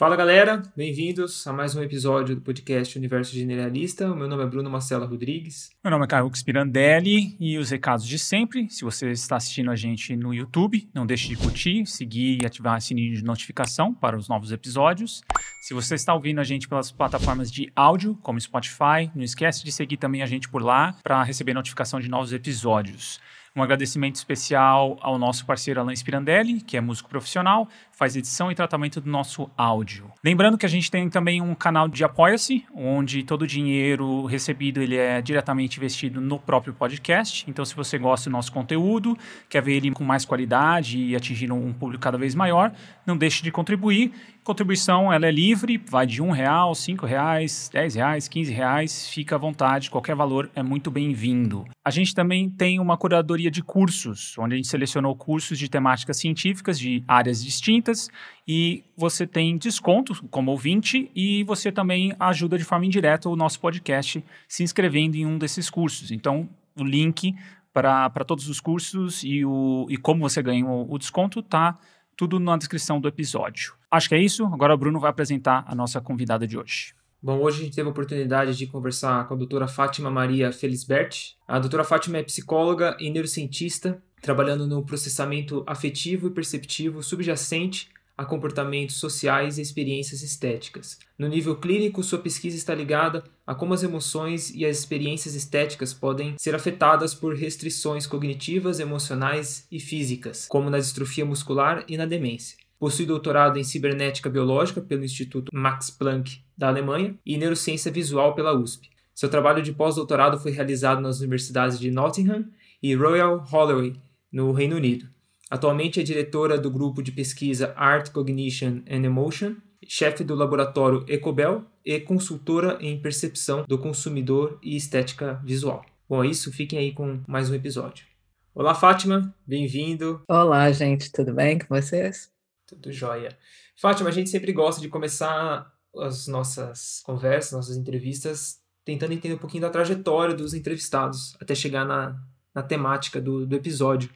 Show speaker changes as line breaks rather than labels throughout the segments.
Fala galera, bem-vindos a mais um episódio do podcast Universo Generalista. O meu nome é Bruno Marcela Rodrigues.
Meu nome é Carlos Pirandelli e os recados de sempre. Se você está assistindo a gente no YouTube, não deixe de curtir, seguir e ativar o sininho de notificação para os novos episódios. Se você está ouvindo a gente pelas plataformas de áudio, como Spotify, não esquece de seguir também a gente por lá para receber notificação de novos episódios. Um agradecimento especial ao nosso parceiro Alain Spirandelli, que é músico profissional, faz edição e tratamento do nosso áudio. Lembrando que a gente tem também um canal de Apoia-se, onde todo o dinheiro recebido ele é diretamente investido no próprio podcast. Então, se você gosta do nosso conteúdo, quer ver ele com mais qualidade e atingindo um público cada vez maior, não deixe de contribuir. Contribuição, ela é livre, vai de um real, cinco reais, dez reais, quinze reais, fica à vontade, qualquer valor é muito bem-vindo. A gente também tem uma curadoria de cursos, onde a gente selecionou cursos de temáticas científicas de áreas distintas e você tem desconto como ouvinte e você também ajuda de forma indireta o nosso podcast se inscrevendo em um desses cursos. Então, o link para todos os cursos e, o, e como você ganha o, o desconto está tudo na descrição do episódio. Acho que é isso. Agora o Bruno vai apresentar a nossa convidada de hoje. Bom, hoje a gente teve a oportunidade de conversar com a doutora
Fátima Maria Felisbert. A doutora Fátima é psicóloga e neurocientista, trabalhando no processamento afetivo e perceptivo subjacente a comportamentos sociais e experiências estéticas. No nível clínico, sua pesquisa está ligada a como as emoções e as experiências estéticas podem ser afetadas por restrições cognitivas, emocionais e físicas, como na distrofia muscular e na demência. Possui doutorado em cibernética biológica pelo Instituto Max Planck da Alemanha e neurociência visual pela USP. Seu trabalho de pós-doutorado foi realizado nas universidades de Nottingham e Royal Holloway, no Reino Unido. Atualmente é diretora do grupo de pesquisa Art Cognition and Emotion, chefe do laboratório Ecobel e consultora em percepção do consumidor e estética visual. Bom, é isso, fiquem aí com mais um episódio. Olá, Fátima, bem-vindo.
Olá, gente, tudo bem com vocês?
Tudo jóia. Fátima, a gente sempre gosta de começar as nossas conversas, nossas entrevistas, tentando entender um pouquinho da trajetória dos entrevistados até chegar na, na temática do, do episódio.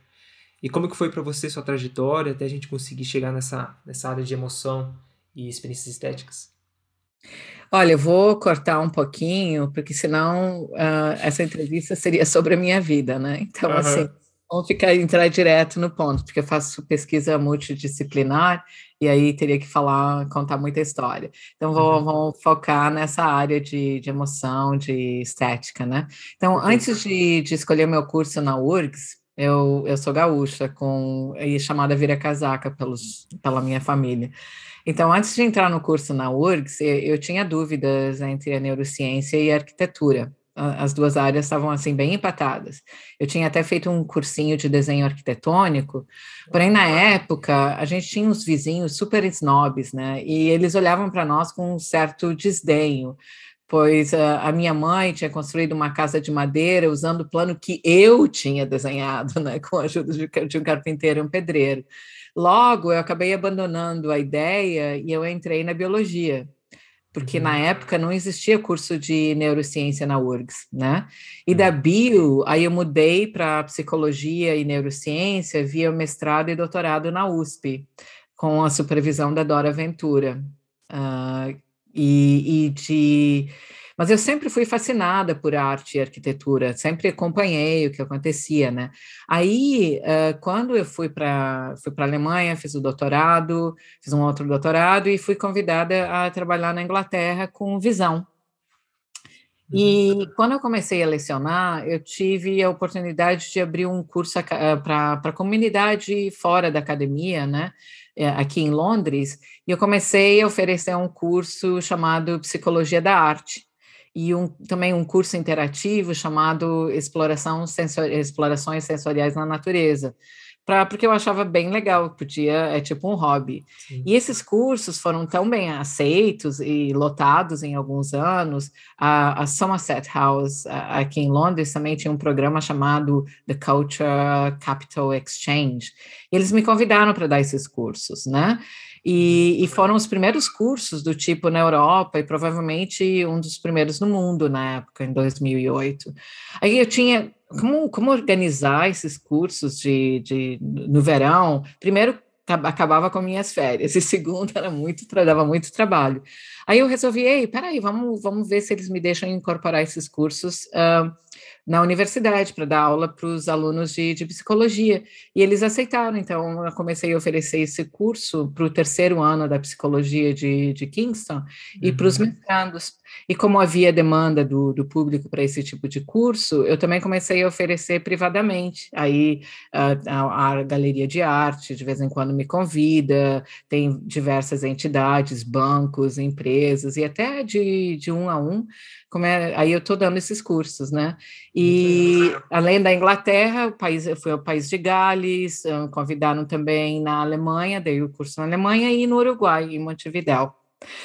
E como que foi para você sua trajetória até a gente conseguir chegar nessa, nessa área de emoção e experiências estéticas?
Olha, eu vou cortar um pouquinho, porque senão uh, essa entrevista seria sobre a minha vida, né? Então, uhum. assim, vamos ficar entrar direto no ponto, porque eu faço pesquisa multidisciplinar e aí teria que falar, contar muita história. Então, vou, uhum. vou focar nessa área de, de, emoção, de estética, né? Então, antes de, de escolher meu curso na URGS, eu, eu sou gaúcha, com e é chamada vira casaca pelos, pela minha família. Então, antes de entrar no curso na URGS, eu, eu tinha dúvidas entre a neurociência e a arquitetura. As duas áreas estavam assim bem empatadas. Eu tinha até feito um cursinho de desenho arquitetônico, porém na época a gente tinha uns vizinhos super snobs, né? E eles olhavam para nós com um certo desdenho pois eh, a, minha mãe tinha construído uma casa de madeira usando o plano que eu tinha desenhado, né, com a ajuda de, um carpinteiro e um pedreiro. Logo, eu acabei abandonando a ideia e eu entrei na biologia, porque uhum. na época não existia curso de neurociência na URGS, né? E da hum. bio, aí eu mudei para psicologia e neurociência via mestrado e doutorado na USP, com a supervisão da Dora Ventura, uh, e, e de... Mas eu sempre fui fascinada por arte e arquitetura, sempre acompanhei o que acontecia, né? Aí, eh, quando eu fui para fui a Alemanha, fiz o doutorado, fiz um outro doutorado e fui convidada a trabalhar na Inglaterra com visão. E uhum. quando eu comecei a lecionar, eu tive a oportunidade de abrir um curso eh, para a comunidade fora da academia, né? É, aqui em Londres, e eu comecei a oferecer um curso chamado Psicologia da Arte e um, também um curso interativo chamado Exploração Sensor, Explorações Sensoriais na Natureza, Pra, porque eu achava bem legal, podia, é tipo um hobby. Sim. E esses cursos foram tão bem aceitos e lotados em alguns anos. A, a Somerset House, a, aqui em Londres, também tinha um programa chamado The Culture Capital Exchange. E eles me convidaram para dar esses cursos, né? E, uhum. e, foram os primeiros cursos do tipo na Europa e provavelmente um dos primeiros no mundo na época, em 2008. Aí eu tinha como, como organizar esses cursos de, de, no verão? Primeiro, acabava com minhas férias, e segundo, era muito, dava muito trabalho. Aí eu resolvi, ei, peraí, vamos, vamos ver se eles me deixam incorporar esses cursos uh, na universidade para dar aula para os alunos de, de, psicologia. E eles aceitaram, então eu comecei a oferecer esse curso para o terceiro ano da psicologia de, de Kingston uhum. e para os mestrados. E como havia demanda do, do público para esse tipo de curso, eu também comecei a oferecer privadamente. Aí a, a, a, galeria de arte de vez em quando me convida, tem diversas entidades, bancos, empresas e até de, de um a um como é, aí eu estou dando esses cursos, né? E além da Inglaterra, o país, eu fui ao país de Gales, convidaram também na Alemanha, dei o curso na Alemanha e no Uruguai, em Montevideo.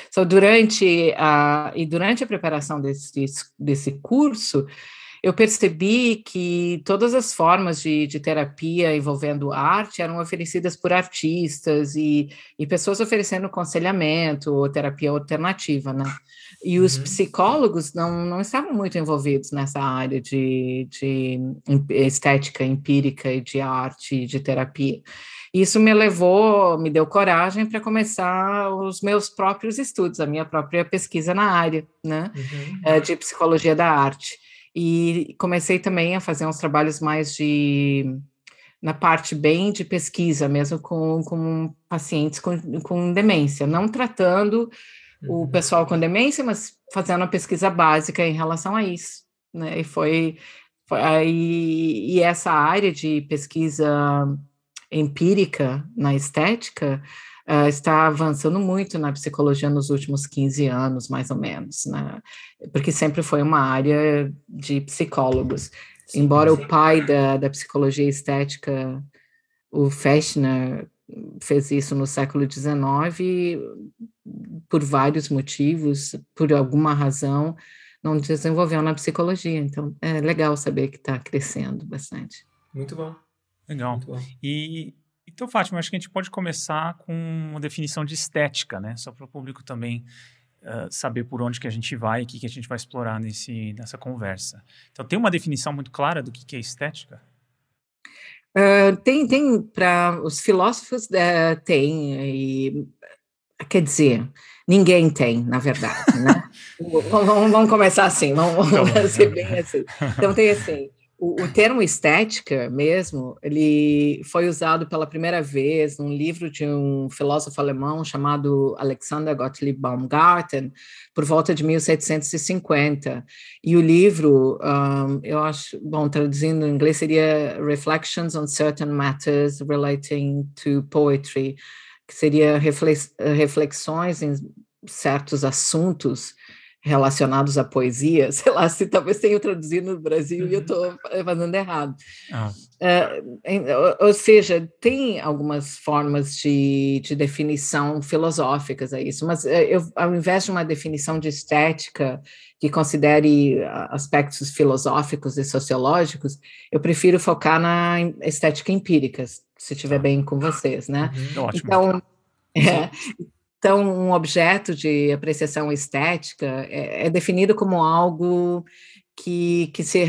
So, durante a, e durante a preparação desse, desse curso, eu percebi que todas as formas de, de, terapia envolvendo arte eram oferecidas por artistas e, e pessoas oferecendo conselhamento ou terapia alternativa, né? E os uhum. psicólogos não, não estavam muito envolvidos nessa área de, de estética empírica e de arte e de terapia. Isso me levou, me deu coragem para começar os meus próprios estudos, a minha própria pesquisa na área né, uhum. Eh, de psicologia da arte. E comecei também a fazer uns trabalhos mais de na parte bem de pesquisa, mesmo com, com pacientes com, com demência, não tratando o uhum. pessoal com demência, mas fazendo a pesquisa básica em relação a isso, né? E foi, foi aí, e essa área de pesquisa empírica na estética uh, está avançando muito na psicologia nos últimos 15 anos, mais ou menos, né? Porque sempre foi uma área de psicólogos. Sim, Embora sim. o pai da, da psicologia estética, o Fechner, fez isso no século XIX por vários motivos, por alguma razão, não desenvolveu na psicologia. Então, é legal saber que está crescendo bastante. Muito bom. Legal. Muito
bom. E então, Fátima, acho que a gente pode começar com uma definição de estética, né? Só para o público também uh, saber por onde que a gente vai e o que, que a gente vai explorar nesse, nessa conversa. Então, tem uma definição muito clara do que, que é estética?
tem, tem para os filósofos uh, tem e, quer dizer ninguém tem na verdade né? vamos, vamos, começar assim vamos, então, vamos ser bem assim então tem assim o, o, termo estética mesmo, ele foi usado pela primeira vez num livro de um filósofo alemão chamado Alexander Gottlieb Baumgarten, por volta de 1750. E o livro, um, eu acho, bom, traduzindo em inglês seria Reflections on Certain Matters Relating to Poetry, que seria reflex, reflexões em certos assuntos relacionados à poesia, sei lá se talvez tenha traduzido no Brasil uhum. e eu estou uhum. fazendo errado. Ah. Uh, ou seja, tem algumas formas de, de definição filosóficas a isso, mas é, eu, ao invés de uma definição de estética que considere aspectos filosóficos e sociológicos, eu prefiro focar na estética empírica, se estiver ah. Tá. bem com vocês, né? Uhum. Então, É, então, um objeto de apreciação estética é, é definido como algo que, que se,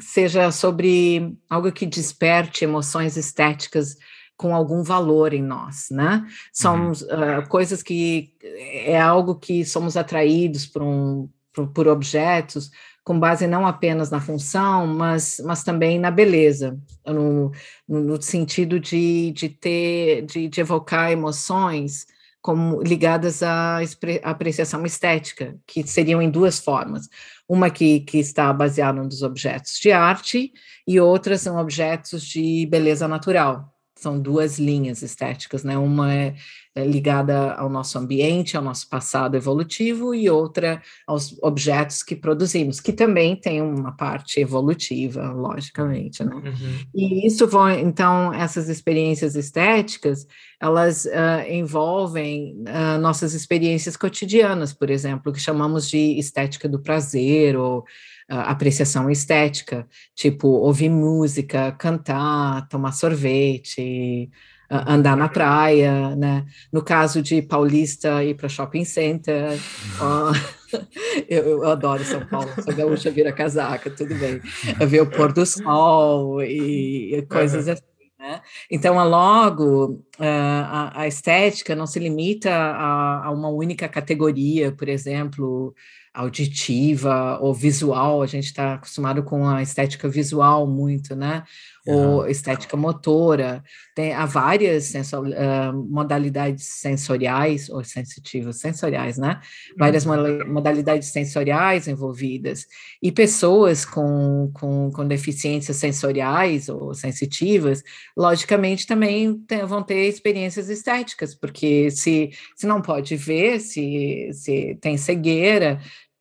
seja sobre algo que desperte emoções estéticas com algum valor em nós, né? Uhum. Somos uhum. uh, coisas que é algo que somos atraídos por, um, por, por objetos com base não apenas na função, mas, mas também na beleza, no, no sentido de, de ter, de, de evocar emoções como ligadas à apreciação estética, que seriam em duas formas. Uma que, que está baseada nos objetos de arte e outras são objetos de beleza natural, são duas linhas estéticas, né? Uma é, é ligada ao nosso ambiente, ao nosso passado evolutivo, e outra aos objetos que produzimos, que também tem uma parte evolutiva, logicamente, né? Uhum. E isso então, essas experiências estéticas, elas uh, envolvem uh, nossas experiências cotidianas, por exemplo, que chamamos de estética do prazer ou apreciação estética, tipo ouvir música, cantar, tomar sorvete, uhum. andar na praia, né? No caso de paulista, ir para shopping center. eu, eu, adoro São Paulo, sou gaúcha, vira casaca, tudo bem. É ver o pôr do sol e, e coisas assim. Né? Então, é logo, é, a, a estética não se limita a, a uma única categoria, por exemplo, auditiva ou visual, a gente está acostumado com a estética visual muito, né? Uhum. Ou estética motora. Tem, há várias sensor, uh, modalidades sensoriais, ou sensitivas, sensoriais, né? Várias uhum. modalidades sensoriais envolvidas. E pessoas com, com, com deficiências sensoriais ou sensitivas, logicamente, também tem, vão ter experiências estéticas, porque se, se não pode ver, se, se tem cegueira,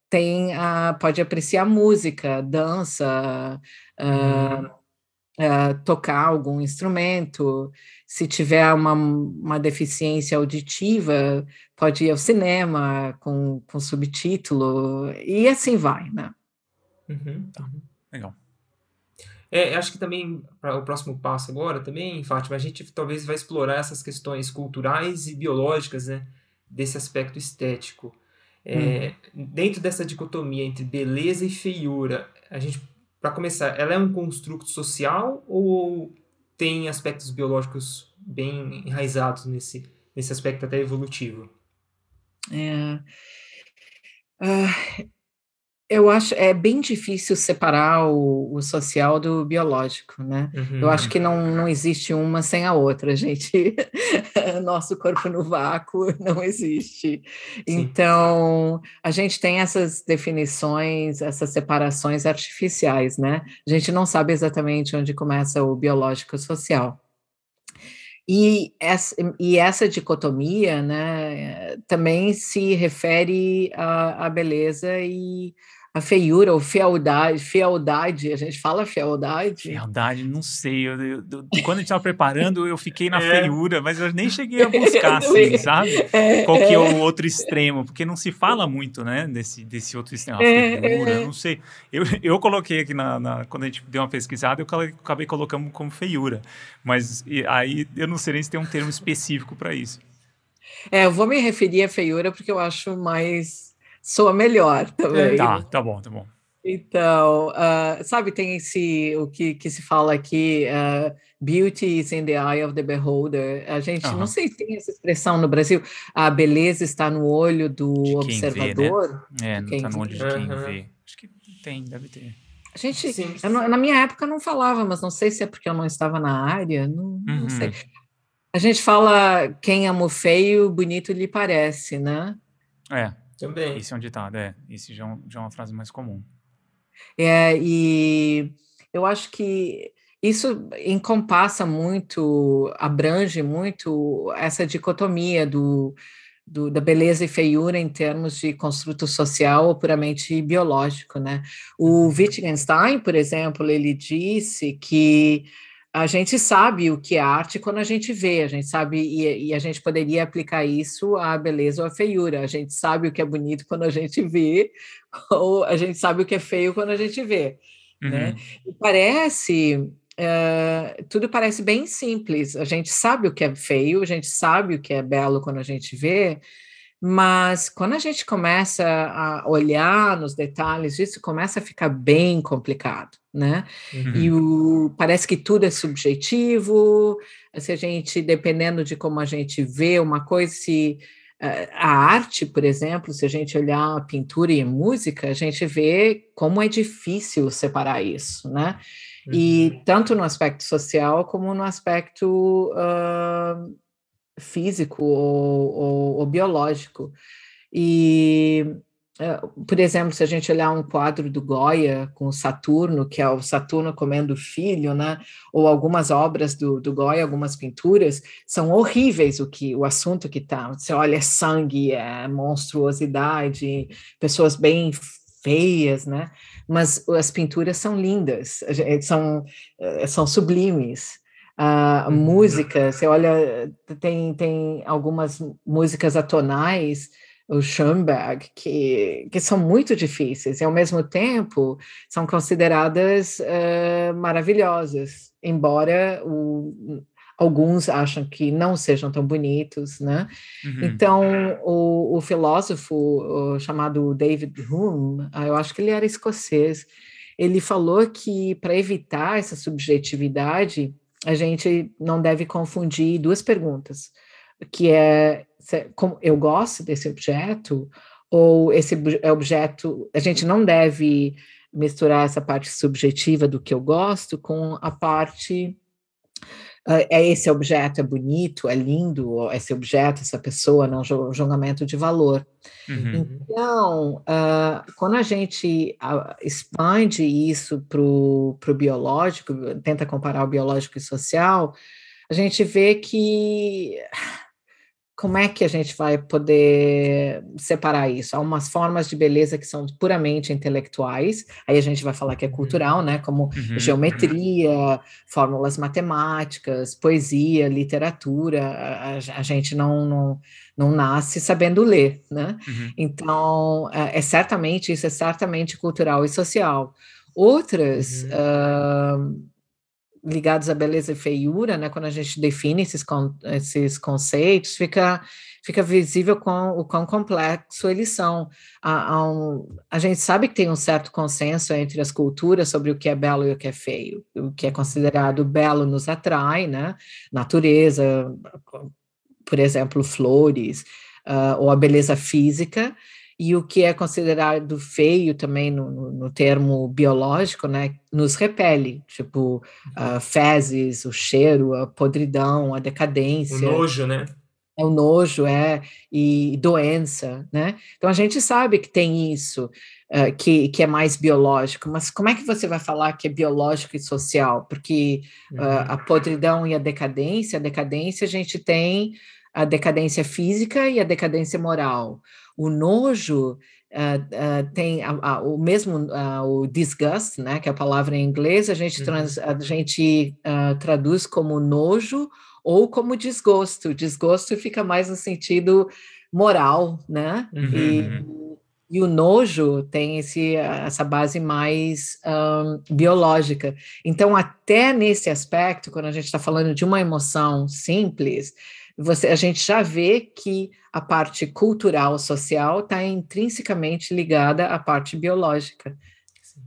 tem a, pode apreciar música, dança, ah, uhum. ah, tocar algum instrumento. Se tiver uma, uma deficiência auditiva, pode ir ao cinema com, com subtítulo, e assim vai, né?
Uhum. Tá. uhum. Legal.
É, acho que também para o próximo passo agora também, Fátima, a gente talvez vai explorar essas questões culturais e biológicas, né, desse aspecto estético. É, hum. Dentro dessa dicotomia entre beleza e feiura, a gente, para começar, ela é um construto social ou tem aspectos biológicos bem enraizados nesse, nesse aspecto até evolutivo?
É. Ah, eu acho é bem difícil separar o, o social do biológico, né? Uhum. Eu acho uhum. que não, não existe uma sem a outra, gente. Nosso corpo no vácuo não existe. Sim. Então, a gente tem essas definições, essas separações artificiais, né? A gente não sabe exatamente onde começa o biológico social. E essa, e essa dicotomia né, também se refere à, à beleza e a feiura ou fealdade, fealdade, a gente fala fealdade?
Fealdade, não sei. Eu, eu, eu quando estava preparando, eu fiquei na é. feiura, mas eu nem cheguei a buscar, assim, sabe? É, Qual que é, é o outro extremo? Porque não se fala muito, né, desse, desse outro extremo, a é, feiura, é. não sei. Eu, eu coloquei aqui, na, na, quando a gente deu uma pesquisada, eu acabei colocando como feiura, mas aí eu não sei nem se tem um termo específico para isso.
É, eu vou me referir à feiura porque eu acho mais soa melhor também. Tá,
tá bom, tá bom.
Então, uh, sabe, tem esse, o que, que se fala aqui, uh, beauty is in the eye of the beholder. A gente, uhum. não sei se tem essa expressão no Brasil, a beleza está no olho do observador. Vê, né? É, não está no olho de quem uhum.
vê. Acho que tem, deve
ter. A gente, sim, sim. Não, na minha época não falava, mas não sei se é porque eu não estava na área, não, uhum. não sei. A gente fala quem ama o feio, bonito lhe parece, né?
É. Também. Isso é um ditado, é. Isso já, é já é uma frase mais comum.
É, e eu acho que isso encompassa muito, abrange muito essa dicotomia do, do, da beleza e feiura em termos de construto social ou puramente biológico, né? O uhum. Wittgenstein, por exemplo, ele disse que a gente sabe o que é arte quando a gente vê, a gente sabe, e, e, a gente poderia aplicar isso à beleza ou à feiura. A gente sabe o que é bonito quando a gente vê, ou a gente sabe o que é feio quando a gente vê. Né? Uhum. Né? E parece. Uh, tudo parece bem simples. A gente sabe o que é feio, a gente sabe o que é belo quando a gente vê, mas quando a gente começa a olhar nos detalhes isso começa a ficar bem complicado, né? Uhum. E o, parece que tudo é subjetivo. Se a gente, dependendo de como a gente vê uma coisa, se eh, a arte, por exemplo, se a gente olhar a pintura e a música, a gente vê como é difícil separar isso, né? Uhum. E tanto no aspecto social como no aspecto uh, físico ou, ou, ou biológico. E, eh, por exemplo, se a gente olhar um quadro do Goya com Saturno, que é o Saturno comendo filho, né? Ou algumas obras do, do Goya, algumas pinturas, são horríveis o que o assunto que está Você olha é sangue, é monstruosidade, pessoas bem feias, né? Mas as pinturas são lindas, eh, são, eh, são sublimes a ah, uhum. música, você olha, tem, tem algumas músicas atonais, o Schoenberg, que, que são muito difíceis e, ao mesmo tempo, são consideradas uh, maravilhosas, embora o, alguns acham que não sejam tão bonitos, né? Uhum. Então, o, o filósofo o, chamado David Hume, ah, eu acho que ele era escocês, ele falou que, para evitar essa subjetividade, a gente não deve confundir duas perguntas, que é como eu gosto desse objeto ou esse é objeto, a gente não deve misturar essa parte subjetiva do que eu gosto com a parte ah, é esse objeto é bonito, é lindo, esse objeto, essa pessoa, não né, julgamento de valor. Uhum. Então, uh, quando a gente uh, expande isso para o biológico, tenta comparar o biológico e social, a gente vê que como é que a gente vai poder separar isso? Há umas formas de beleza que são puramente intelectuais, aí a gente vai falar que é uhum. cultural, né? Como uhum. geometria, fórmulas matemáticas, poesia, literatura. A, a gente não, não, não, nasce sabendo ler, né? Uhum. Então, é, é certamente, isso é certamente cultural e social. Outras. Uhum. Uh, ligados à beleza e feiura, né? Quando a gente define esses, con esses conceitos, fica, fica visível quão, o quão complexo eles são. A, a, um, a, gente sabe que tem um certo consenso entre as culturas sobre o que é belo e o que é feio. O que é considerado belo nos atrai, né? Natureza, por exemplo, flores, uh, ou a beleza física, e o que é considerado feio também no, no, termo biológico, né, nos repele, tipo uh, fezes, o cheiro, a podridão, a decadência. O nojo, né? É o nojo, é, e doença, né? Então a gente sabe que tem isso, uh, que, que é mais biológico, mas como é que você vai falar que é biológico e social? Porque uh, a podridão e a decadência, a decadência a gente tem a decadência física e a decadência moral o nojo Uh, uh, tem a, a, o mesmo uh, o disgust, né, que é a palavra em inglês, a gente, uhum. trans, a gente traduz como nojo ou como desgosto. Desgosto fica mais no sentido moral, né? Uhum. E, uhum. e, o nojo tem esse, essa base mais um, biológica. Então, até nesse aspecto, quando a gente está falando de uma emoção simples, você, a gente já vê que a parte cultural, social, está intrinsecamente ligada à parte biológica. Sim.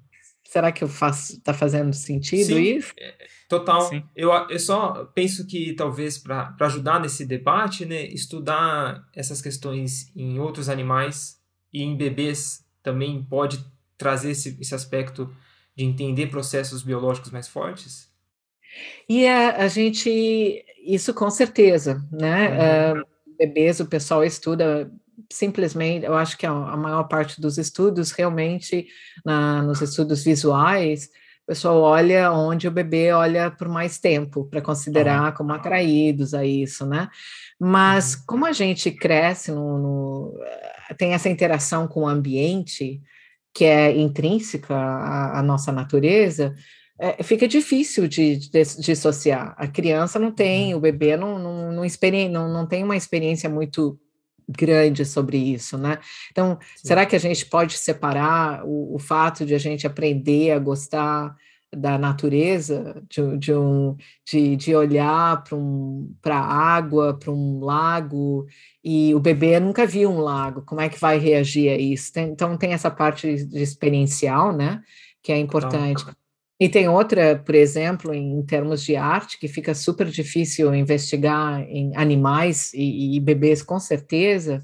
Será que eu faço? Está fazendo sentido Sim, isso?
É, total. Sim. Eu, eu só penso que talvez para ajudar nesse debate, né, estudar essas questões em outros animais e em bebês também pode trazer esse, esse aspecto de entender processos biológicos mais fortes.
E a, a gente, isso com certeza, né? Uhum. Uh, bebês, o pessoal estuda simplesmente, eu acho que a, a maior parte dos estudos realmente na, nos estudos visuais, o pessoal olha onde o bebê olha por mais tempo para considerar tá. como atraídos a isso, né? Mas uhum. como a gente cresce no, no tem essa interação com o ambiente que é intrínseca à, à nossa natureza, é, fica difícil de, dissociar. A criança não tem, uhum. o bebê não, não, não, não, não tem uma experiência muito grande sobre isso, né? Então, Sim. será que a gente pode separar o, o, fato de a gente aprender a gostar da natureza, de, de um, de, de olhar para um, a água, para um lago, e o bebê nunca viu um lago, como é que vai reagir a isso? Tem, então, tem essa parte de experiencial, né? Que é então, importante. E tem outra, por exemplo, em termos de arte, que fica super difícil investigar em animais e, e bebês, com certeza.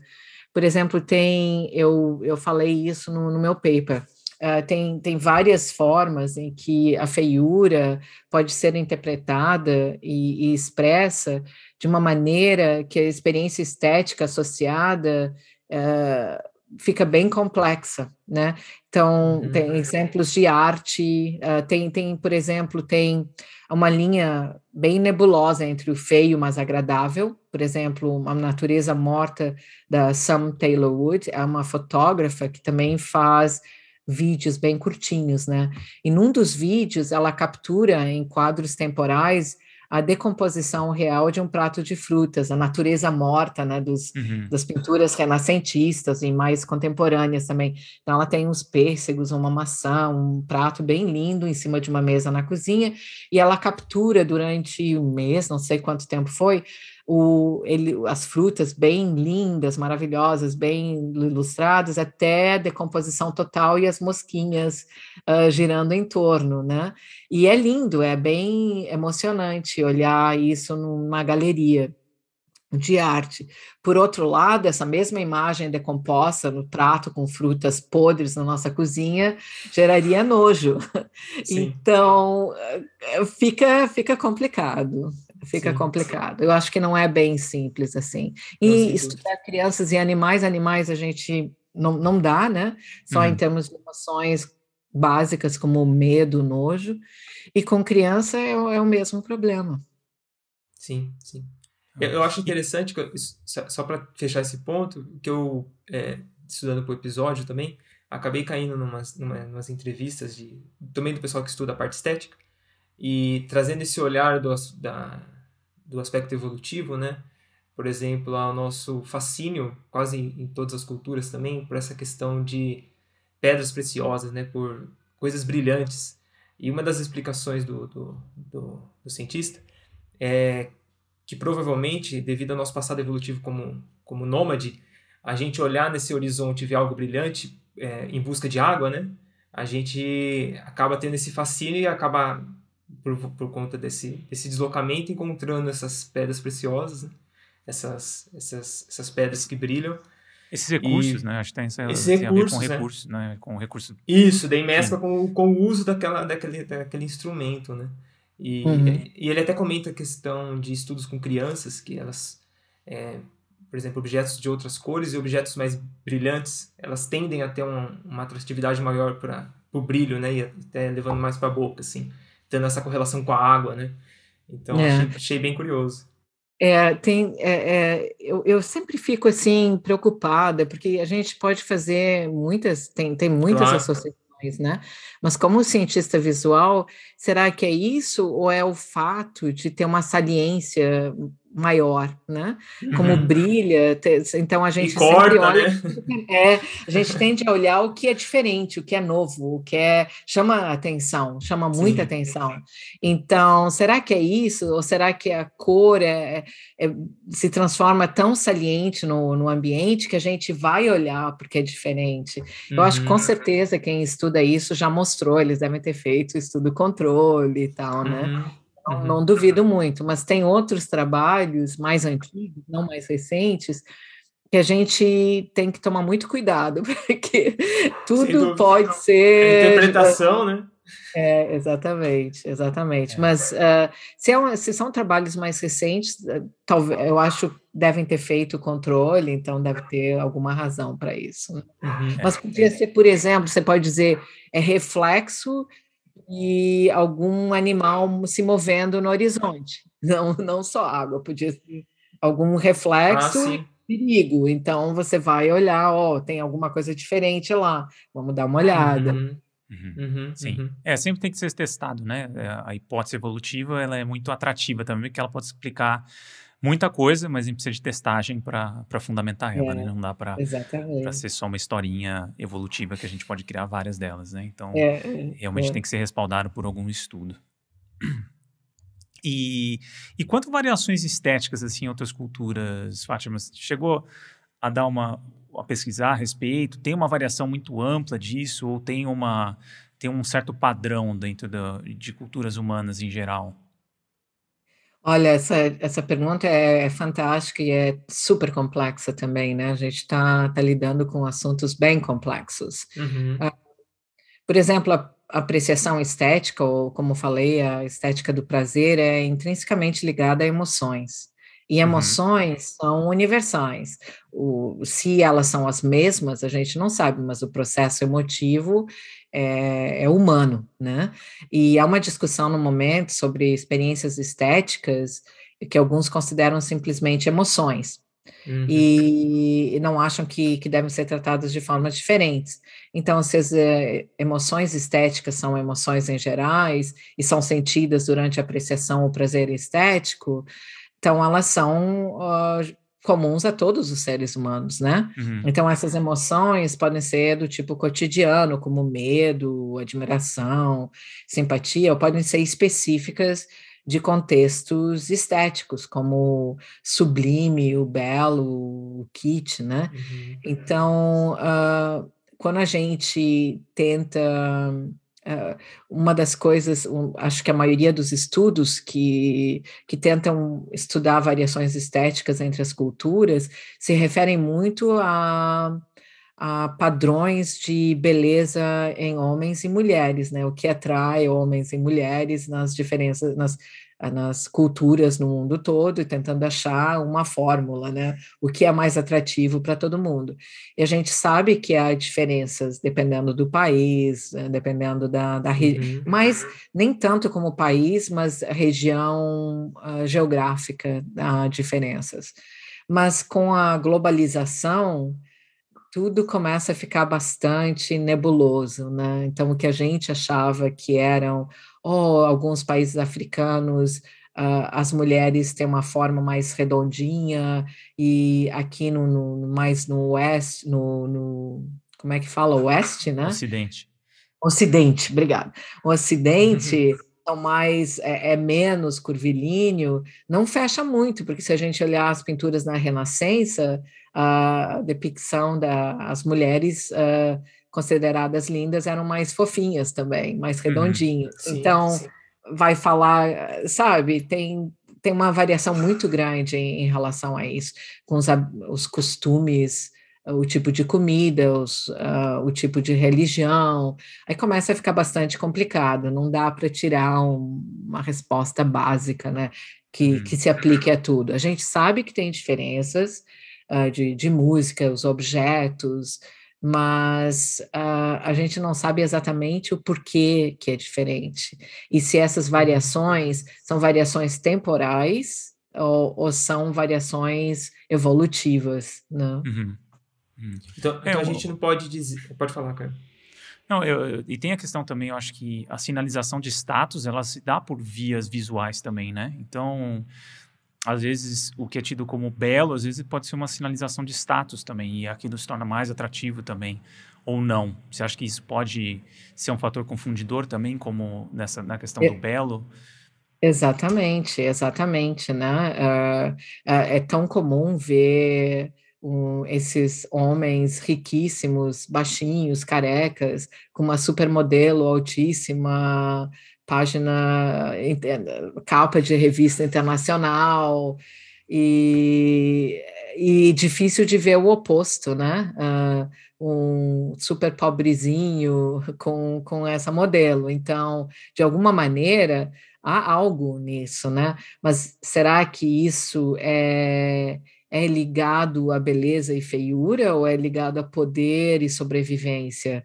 Por exemplo, tem, eu, eu falei isso no, no meu paper, Uh, tem, tem várias formas em que a feiura pode ser interpretada e, e, expressa de uma maneira que a experiência estética associada uh, fica bem complexa, né? Então, uhum. tem exemplos de arte, uh, tem, tem, por exemplo, tem uma linha bem nebulosa entre o feio mas agradável, por exemplo, A Natureza Morta, da Sam Taylor Wood, é uma fotógrafa que também faz vídeos bem curtinhos, né? E num dos vídeos, ela captura em quadros temporais a decomposição real de um prato de frutas, a natureza morta, né, dos, uhum. das pinturas renascentistas e mais contemporâneas também. Então, ela tem uns pêssegos, uma maçã, um prato bem lindo em cima de uma mesa na cozinha, e ela captura durante um mês, não sei quanto tempo foi, o, ele, as frutas bem lindas, maravilhosas, bem ilustradas, até a decomposição total e as mosquinhas uh, girando em torno, né? E é lindo, é bem emocionante olhar isso numa galeria de arte. Por outro lado, essa mesma imagem decomposta no prato com frutas podres na nossa cozinha geraria nojo. Sim. Então, eh, fica, fica complicado fica Sim. complicado. Eu acho que não é bem simples assim. E estudar crianças e animais, animais a gente não, não dá, né? Só uhum. em termos de emoções básicas como medo, nojo. E com criança é, é o mesmo problema.
Sim, sim. É. Eu, eu acho interessante, que eu, só, só para fechar esse ponto, que eu, é, estudando por episódio também, acabei caindo em umas entrevistas de, também do pessoal que estuda a parte estética, e trazendo esse olhar do, da, do aspecto evolutivo, né? por exemplo, ao nosso fascínio, quase em todas as culturas também, por essa questão de pedras preciosas, né? por coisas brilhantes. E uma das explicações do, do, do, do cientista é que provavelmente, devido ao nosso passado evolutivo como, como nômade, a gente olhar nesse horizonte e ver algo brilhante é, em busca de água, né? A gente acaba tendo esse fascínio e acaba por, por conta desse, desse deslocamento, encontrando essas pedras preciosas, né? essas, essas, essas pedras que brilham. Esses recursos, e, né? Acho que tem, sei, esses tem recursos, a ver com recursos, né? né? Com recursos. Isso, daí mescla com, com o uso daquela, daquele, daquele instrumento, né? E, uhum. e ele até comenta a questão de estudos com crianças, que elas, é, por exemplo, objetos de outras cores e objetos mais brilhantes, elas tendem a ter uma, uma atratividade maior para o brilho, né? E até levando mais para a boca, assim tendo essa correlação com a água, né? Então, é. achei, achei, bem curioso.
É, tem, é, é, eu, eu sempre fico, assim, preocupada, porque a gente pode fazer muitas, tem, tem muitas claro. associações, né? Mas como cientista visual, será que é isso ou é o fato de ter uma saliência maior, né? Como uhum. brilha. Então a gente corta, olha, né? É, é, a gente tende a olhar o que é diferente, o que é novo, o que é chama atenção, chama muita Sim. É atenção. Então, será que é isso? Ou será que a cor é, é, é, se transforma tão saliente no, no ambiente que a gente vai olhar porque é diferente? Eu uhum. acho que com uhum. certeza quem estuda isso já mostrou, eles devem ter feito estudo controle e tal, né? Uhum. Não, uhum. não duvido muito, mas tem outros trabalhos mais antigos, não mais recentes, que a gente tem que tomar muito cuidado, porque tudo pode é ser. A interpretação, né? É, exatamente, exatamente. É. Mas uh, se, é um, se, são trabalhos mais recentes, eh, talvez eu acho devem ter feito o controle, então deve ter alguma razão para isso. Né? Uhum. Mas é, podia é. ser, por exemplo, você pode dizer é reflexo e algum animal se movendo no horizonte. Não, não só água, podia ser algum reflexo. Ah, perigo, então você vai olhar, ó, tem alguma coisa diferente lá, vamos dar uma olhada.
Uhum. Uhum. Uhum, uhum. Sim. Uhum.
É, sempre tem que ser testado, né? É, a hipótese evolutiva, ela é muito atrativa também, porque ela pode explicar muita coisa, mas a gente precisa de testagem para fundamentar ela, né? é, né? Não dá para ser só uma historinha evolutiva que a gente pode criar várias delas, né? Então, é, realmente é. tem que ser respaldado por algum estudo. E, e quanto variações estéticas, assim, em outras culturas, Fátima, chegou a dar uma... a pesquisar a respeito? Tem uma variação muito ampla disso ou tem uma... tem um certo padrão dentro da, de culturas humanas em geral?
Olha, essa, essa pergunta é, é fantástica e é super complexa também, né? A gente está tá lidando com assuntos bem complexos. Uhum. Ah, por exemplo, a apreciação estética, ou como falei, a estética do prazer é intrinsecamente ligada a emoções. E uhum. emoções uhum. são universais. O, se elas são as mesmas, a gente não sabe, mas o processo emotivo é, é, humano, né? E há uma discussão no momento sobre experiências estéticas que alguns consideram simplesmente emoções. Uhum. E não acham que, que devem ser tratadas de formas diferentes. Então, se as eh, emoções estéticas são emoções em gerais e são sentidas durante a apreciação ou prazer estético, então elas são uh, comuns a todos os seres humanos, né? Uhum. Então, essas emoções podem ser do tipo cotidiano, como medo, admiração, simpatia, ou podem ser específicas de contextos estéticos, como sublime, o belo, o kit, né? Uhum. Então, uh, quando a gente tenta ah, uma das coisas, acho que a maioria dos estudos que, que tentam estudar variações estéticas entre as culturas se referem muito a, a padrões de beleza em homens e mulheres, né? O que atrai homens e mulheres nas diferenças, nas nas culturas no mundo todo e tentando achar uma fórmula, né? O que é mais atrativo para todo mundo. E a gente sabe que há diferenças dependendo do país, eh, dependendo da, da uhum. mas nem tanto como país, mas região uh, geográfica há diferenças. Mas com a globalização, tudo começa a ficar bastante nebuloso, né? Então, o que a gente achava que eram ou oh, alguns países africanos uh, as mulheres têm uma forma mais redondinha, e aqui no, no mais no oeste, no, no, como é que fala? Oeste, né? Ocidente. Ocidente, obrigado. O Ocidente é mais é, é, menos curvilíneo, não fecha muito, porque se a gente olhar as pinturas na Renascença, a depicção das da, mulheres uh, consideradas lindas eram mais fofinhas também, mais uhum. redondinhas. Uhum, sim, então, sim. vai falar, sabe, tem, tem uma variação muito grande em, em relação a isso, com os, os costumes o tipo de comida, os, uh, o tipo de religião. Aí começa a ficar bastante complicado, não dá para tirar um, uma resposta básica, né? Que, uhum. que se aplique a tudo. A gente sabe que tem diferenças uh, de, de música, os objetos, mas uh, a gente não sabe exatamente o porquê que é diferente. E se essas variações são variações temporais ou, ou são variações evolutivas, né? Uhum. Então,
então é, então a gente não pode dizer... Pode falar, cara. Não, eu, eu, e tem a questão também, eu acho que a sinalização de status, ela se dá por vias visuais também, né? Então, às vezes o que é tido como belo, às vezes pode ser uma sinalização de status também, e aquilo se torna mais atrativo também, ou não? Você acha que isso pode ser um fator confundidor também, como nessa, na questão
é. do belo? Exatamente, exatamente, né? Uh, uh, é tão comum ver um, esses homens riquíssimos, baixinhos, carecas, com uma supermodelo altíssima, página, capa de revista internacional, e, e difícil de ver o oposto, né? Uh, um super pobrezinho com, com essa modelo. Então, de alguma maneira, há algo nisso, né? Mas será que isso é, é ligado à beleza e feiura ou é ligado a poder e sobrevivência?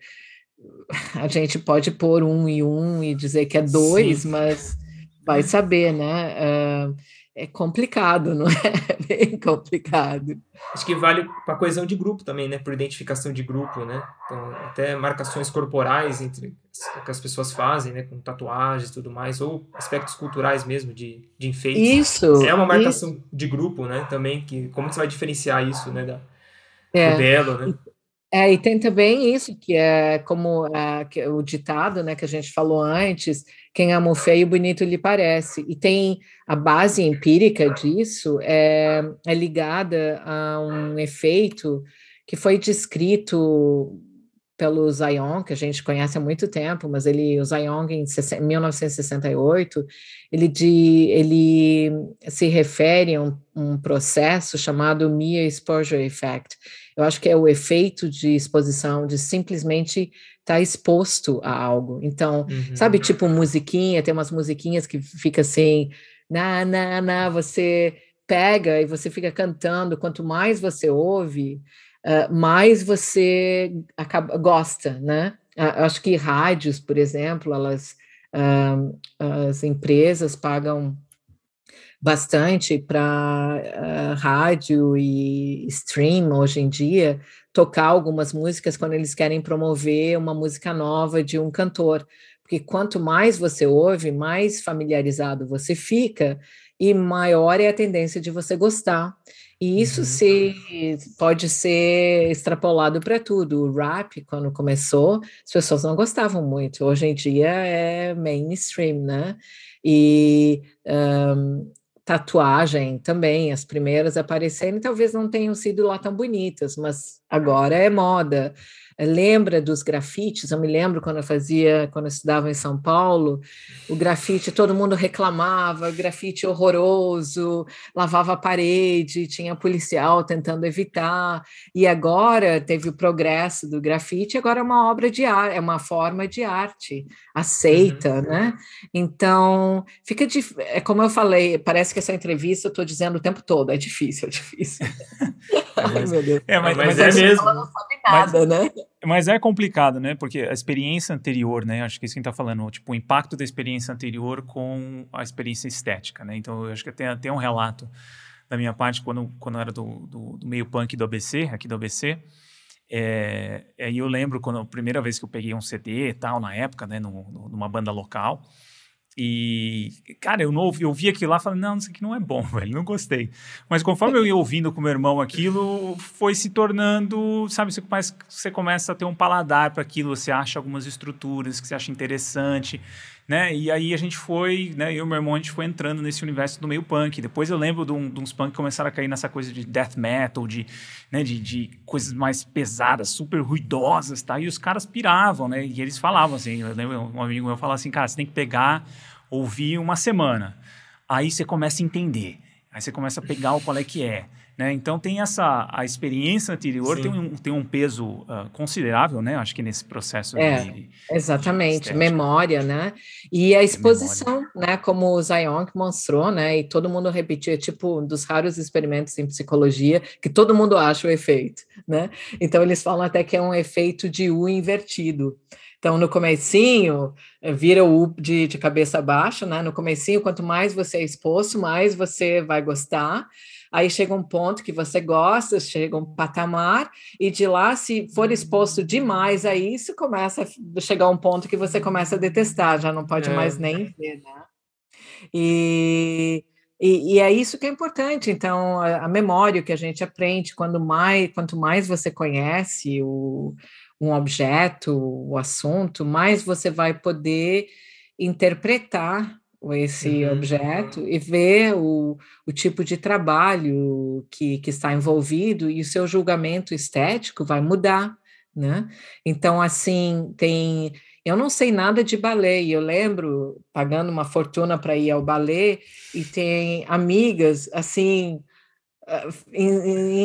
a gente pode pôr um e um e dizer que é dois, Sim. mas vai saber, né? Uh, é complicado, não é? Bem complicado.
Acho que vale para coesão de grupo também, né? Por identificação de grupo, né? Então, até marcações corporais entre que as pessoas fazem, né? Com tatuagens e tudo mais, ou aspectos culturais mesmo de, de enfeite. Isso. É uma marcação isso. de grupo, né? Também que como você vai diferenciar isso, né? Da,
é. Do belo, né? É, e tem também isso, que é como é, que é o ditado né, que a gente falou antes: quem ama o feio, bonito lhe parece. E tem a base empírica disso, é, é ligada a um efeito que foi descrito pelo Zion, que a gente conhece há muito tempo, mas ele, o Zion, em 1968, ele, de, ele se refere a um, um processo chamado Mia Exposure Effect, eu acho que é o efeito de exposição, de simplesmente estar tá exposto a algo. Então, uhum. sabe, tipo musiquinha, tem umas musiquinhas que fica assim, na, na, na, você pega e você fica cantando. Quanto mais você ouve, uh, mais você acaba, gosta, né? Uh, acho que rádios, por exemplo, elas, uh, as empresas pagam bastante para uh, eh, rádio e stream hoje em dia, tocar algumas músicas quando eles querem promover uma música nova de um cantor. Porque quanto mais você ouve, mais familiarizado você fica e maior é a tendência de você gostar. E isso uhum. se pode ser extrapolado para tudo. O rap, quando começou, as pessoas não gostavam muito. Hoje em dia é mainstream, né? E um, tatuagem também, as primeiras aparecendo, talvez não tenham sido lá tão bonitas, mas é. agora é moda lembra dos grafites. Eu me lembro quando eu fazia, quando eu estudava em São Paulo, o grafite, todo mundo reclamava, grafite horroroso, lavava a parede, tinha policial tentando evitar. E agora teve o progresso do grafite, agora é uma obra de arte, é uma forma de arte aceita, uhum. né? Então, fica dif... é como eu falei, parece que essa entrevista eu estou dizendo o tempo todo, é difícil, é difícil. É, mas, Ai, meu Deus. É, mas, mas, mas é mesmo. Ela não
sabe nada, mas... né? Mas é complicado, né? Porque a experiência anterior, né? Acho que é isso que a gente tá falando, tipo, o impacto da experiência anterior com a experiência estética, né? Então, eu acho que tem até um relato da minha parte, quando, quando eu era do, do, do meio punk do ABC, aqui do ABC, é, eh, aí eu lembro quando a primeira vez que eu peguei um CD e tal, na época, né, no, no, numa banda local, e, cara, eu, não, eu vi aquilo lá e falei, não, isso aqui não é bom, velho, não gostei. Mas conforme eu ia ouvindo com meu irmão aquilo, foi se tornando, sabe, você começa, você começa a ter um paladar para aquilo, você acha algumas estruturas que você acha interessante, né? E aí a gente foi, né, eu e meu irmão, a gente foi entrando nesse universo do meio punk. Depois eu lembro de, um, de uns punk que começaram a cair nessa coisa de death metal, de, né, de, de coisas mais pesadas, super ruidosas, tá? E os caras piravam, né? E eles falavam assim, eu lembro um amigo meu falava assim, cara, você tem que pegar ouvir uma semana. Aí você começa a entender. Aí você começa a pegar o qual é que é. Né? Então tem essa a experiência anterior tem um, tem um peso uh, considerável, né? Acho que nesse processo. É, de,
exatamente, de memória, né? E a exposição, né? Como o Zion mostrou, né? E todo mundo repetia, tipo um dos raros experimentos em psicologia que todo mundo acha o efeito, né? Então eles falam até que é um efeito de U invertido. Então, no comecinho, eh, vira o de, de cabeça baixa, né? No comecinho, quanto mais você é exposto, mais você vai gostar. Aí chega um ponto que você gosta, chega um patamar, e de lá, se for exposto demais a isso, começa a chegar um ponto que você começa a detestar, já não pode é. mais nem ver, né? E, e, e, é isso que é importante. Então, a, a memória que a gente aprende, quando mais, quanto mais você conhece o, um objeto, o assunto, mais você vai poder interpretar esse uhum. objeto e ver o, o tipo de trabalho que, que está envolvido e o seu julgamento estético vai mudar, né? Então, assim, tem... Eu não sei nada de balé, e eu lembro pagando uma fortuna para ir ao balé, e tem amigas, assim, em,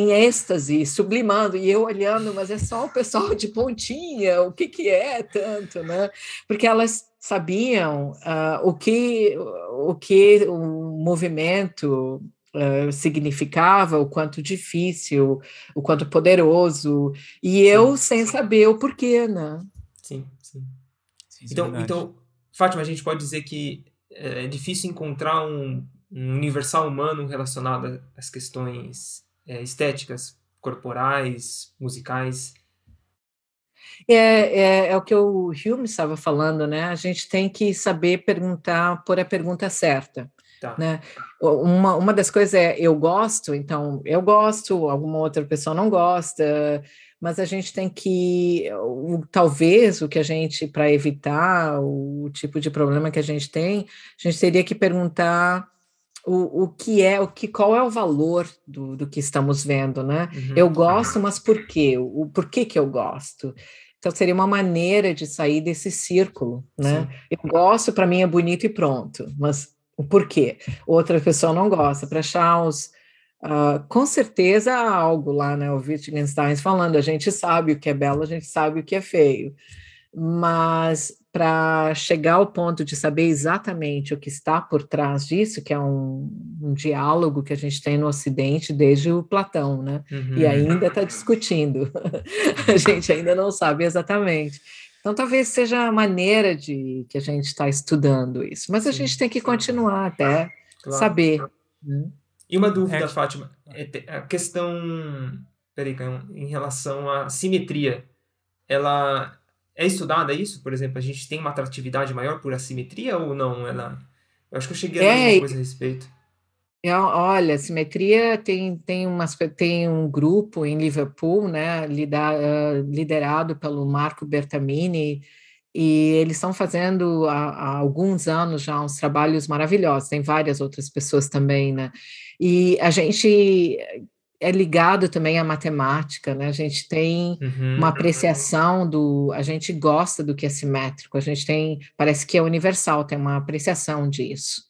em êxtase, sublimando, e eu olhando, mas é só o pessoal de pontinha, o que, que é tanto, né? Porque elas sabiam uh, o, que, o que o movimento Uh, significava, o quanto difícil, o quanto poderoso, e eu sem saber o porquê, né? Sim,
sim. sim é então, é então, Fátima, a gente pode dizer que eh, é difícil encontrar um um universal humano relacionado às questões é, estéticas, corporais, musicais.
É, é, é, o que o Hume estava falando, né? A gente tem que saber perguntar, por a pergunta certa. Tá. Né? Uma, uma das coisas é eu gosto, então eu gosto, alguma outra pessoa não gosta, mas a gente tem que, o, talvez o que a gente, para evitar o tipo de problema que a gente tem, a gente teria que perguntar o, o que é, o que, qual é o valor do, do que estamos vendo, né? Uhum. Eu gosto, mas por quê? O, por que, que eu gosto? Então, seria uma maneira de sair desse círculo, né? Sim. Eu gosto, para mim é bonito e pronto, mas por quê? Outra pessoa não gosta, para Charles, uh, com certeza há algo lá, né? O Wittgenstein falando, a gente sabe o que é belo, a gente sabe o que é feio, mas para chegar ao ponto de saber exatamente o que está por trás disso, que é um, um diálogo que a gente tem no Ocidente desde o Platão, né? Uhum. E ainda está discutindo. a gente ainda não sabe exatamente. Então, talvez seja a maneira de que a gente está estudando isso, mas a sim, gente tem que sim. continuar até claro. saber. Né? E uma
dúvida, é, Fátima, é, a questão, peraí, em relação à simetria, ela é estudada isso? Por exemplo, a gente tem uma atratividade maior por assimetria ou não? Ela... Eu acho que eu cheguei é, a alguma coisa a
respeito. É, olha, simetria tem, tem, umas, tem um grupo em Liverpool, né, ah, liderado pelo Marco Bertamini, e eles estão fazendo há, há, alguns anos já uns trabalhos maravilhosos, tem várias outras pessoas também, né, e a gente é ligado também à matemática, né? A gente tem uhum, uma apreciação do, a gente gosta do que é simétrico, a gente tem, parece que é universal, tem uma apreciação disso,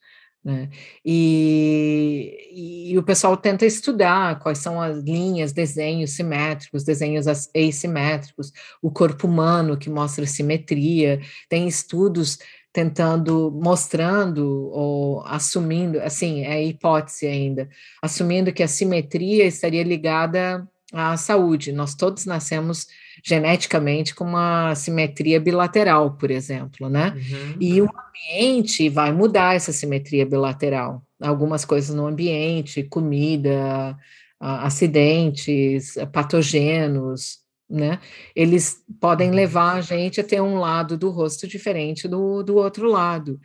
né? E, e o pessoal tenta estudar quais são as linhas, desenhos simétricos, desenhos assimétricos, o corpo humano que mostra simetria, tem estudos tentando, mostrando ou assumindo, assim, é hipótese ainda, assumindo que a simetria estaria ligada à saúde. Nós todos nascemos geneticamente com uma simetria bilateral, por exemplo, né? Uhum. E o ambiente vai mudar essa simetria bilateral. Algumas coisas no ambiente, comida, acidentes, patogênios, né? Eles podem uhum. levar a gente a ter um lado do rosto diferente do, do outro lado.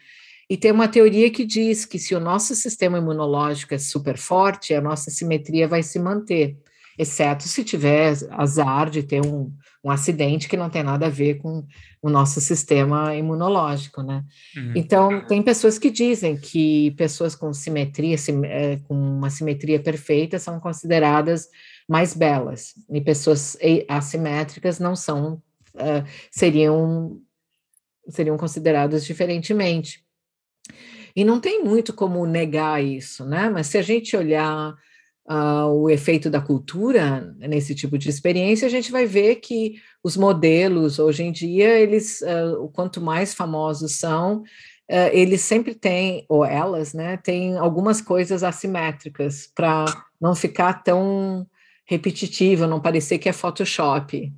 E tem uma teoria que diz que se o nosso sistema imunológico é super forte, a nossa simetria vai se manter, exceto se tiver azar de ter um, um acidente que não tem nada a ver com o nosso sistema imunológico, né? Uhum. Então, tem pessoas que dizem que pessoas com simetria, eh, com uma simetria perfeita, são consideradas mais belas, e pessoas assimétricas não são, uh, seriam, seriam consideradas diferentemente. E não tem muito como negar isso, né? Mas se a gente olhar uh, o efeito da cultura nesse tipo de experiência, a gente vai ver que os modelos, hoje em dia, eles, uh, quanto mais famosos são, uh, eles sempre têm, ou elas, né, têm algumas coisas assimétricas para não ficar tão repetitiva, não parecer que é Photoshop.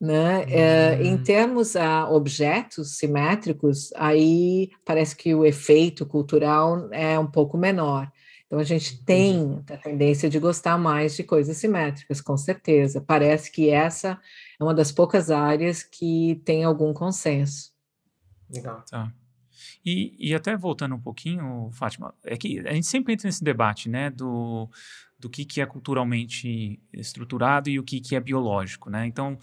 Né? É, uhum. em termos a objetos simétricos, aí parece que o efeito cultural é um pouco menor. Então a gente tem a tendência de gostar mais de coisas simétricas, com certeza. Parece que essa é uma das poucas áreas que tem algum consenso.
Legal. Tá. E, e até voltando um pouquinho, Fátima, é que a gente sempre entra nesse debate, né, do do que, que é culturalmente estruturado e o que, que é biológico, né? Então,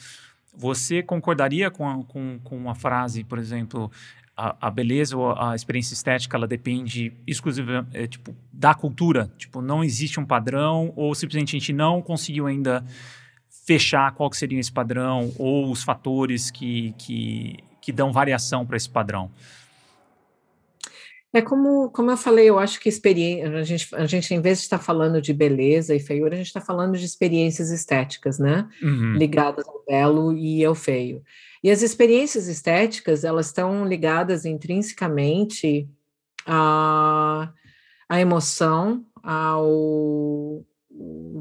você concordaria com, a, com, com uma frase, por exemplo, a, a, beleza ou a experiência estética, ela depende exclusivamente é, tipo, da cultura? Tipo, não existe um padrão ou simplesmente a gente não conseguiu ainda fechar qual seria esse padrão ou os fatores que, que, que dão variação para esse padrão?
É como, como eu falei, eu acho que experiência, a gente, a gente, em vez de estar falando de beleza e feiura, a gente está falando de experiências estéticas, né? Uhum. Ligadas ao belo e ao feio. E as experiências estéticas, elas estão ligadas intrinsecamente à, à emoção, ao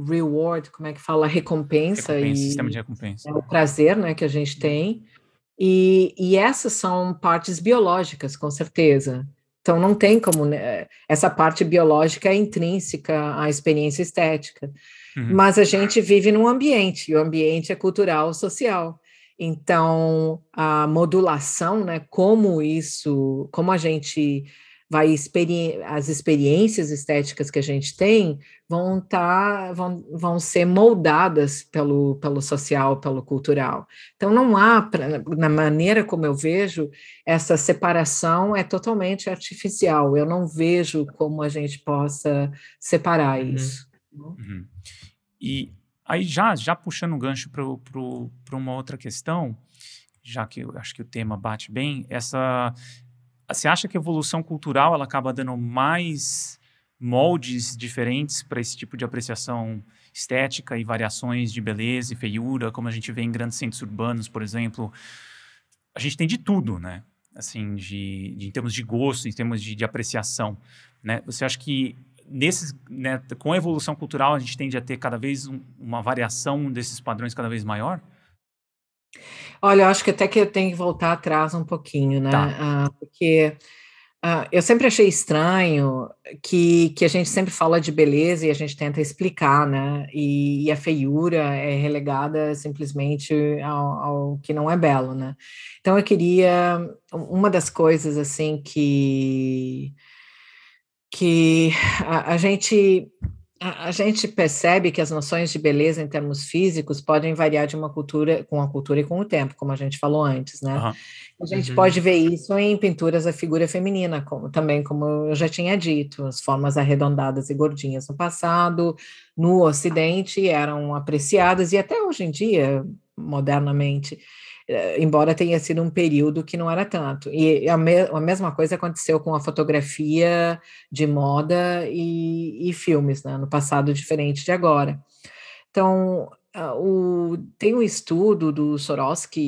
reward, como é que fala? Recompensa. recompensa e, sistema de
recompensa. É, o
prazer né, que a gente uhum. tem. E, e essas são partes biológicas, com certeza. Então, não tem como. Né? Essa parte biológica é intrínseca à experiência estética. Uhum. Mas a gente vive num ambiente, e o ambiente é cultural, social. Então, a modulação, né, como isso, como a gente vai experi as experiências estéticas que a gente tem vão tá, vão, vão ser moldadas pelo, pelo social, pelo cultural. Então não há, pra, na maneira como eu vejo, essa separação é totalmente artificial. Eu não vejo como a gente possa separar uhum. isso.
Né? Uhum. E aí já já puxando um gancho para uma outra questão, já que eu acho que o tema bate bem, essa você acha que a evolução cultural ela acaba dando mais moldes diferentes para esse tipo de apreciação estética e variações de beleza e feiura, como a gente vê em grandes centros urbanos, por exemplo? A gente tem de tudo, né? Assim, de, de em termos de gosto, em termos de, de apreciação, né? Você acha que nesses, né, com a evolução cultural a gente tende a ter cada vez um, uma variação desses padrões cada vez maior?
Olha, eu acho que até que eu tenho que voltar atrás um pouquinho, né? Tá. Ah, porque ah, eu sempre achei estranho que, que a gente sempre fala de beleza e a gente tenta explicar, né? E, e a feiura é relegada simplesmente ao, ao, que não é belo, né? Então eu queria uma das coisas assim que que a, a gente a gente percebe que as noções de beleza em termos físicos podem variar de uma cultura com a cultura e com o tempo, como a gente falou antes, né? Uhum. A gente uhum. pode ver isso em pinturas da figura feminina, como, também como eu já tinha dito, as formas arredondadas e gordinhas no passado, no Ocidente eram apreciadas e até hoje em dia, modernamente. Eh, embora tenha sido um período que não era tanto. E a, me a mesma coisa aconteceu com a fotografia de moda e, e filmes, né? no passado diferente de agora. Então, o, tem um estudo do Soroski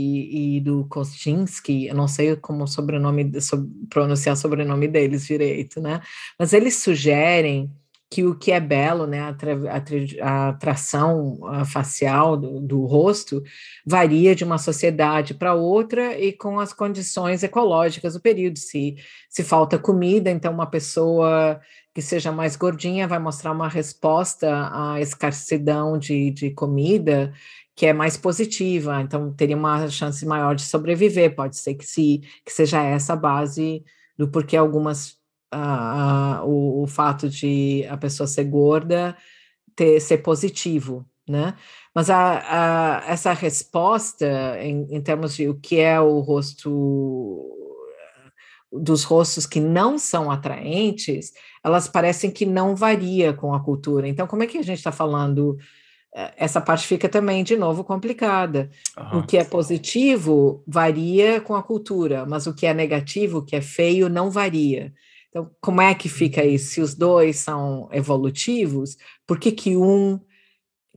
e, do Kostinski, eu não sei como sobrenome, sobre, pronunciar o sobrenome deles direito, né? Mas eles sugerem que o que é belo, né, a, tra a, a tração facial do, do, rosto varia de uma sociedade para outra e com as condições ecológicas do período. Se, se falta comida, então uma pessoa que seja mais gordinha vai mostrar uma resposta à escassidão de, de comida que é mais positiva, então teria uma chance maior de sobreviver. Pode ser que, se, que seja essa a base do porquê algumas a, a, o, o, fato de a pessoa ser gorda ter, ser positivo, né? Mas a, essa resposta em, em termos de o que é o rosto dos rostos que não são atraentes, elas parecem que não varia com a cultura. Então, como é que a gente está falando? É, essa parte fica também, de novo, complicada. Uhum. O que é positivo varia com a cultura, mas o que é negativo, o que é feio, não varia. Então, como é que uhum. fica isso? Se os dois são evolutivos, por que, que um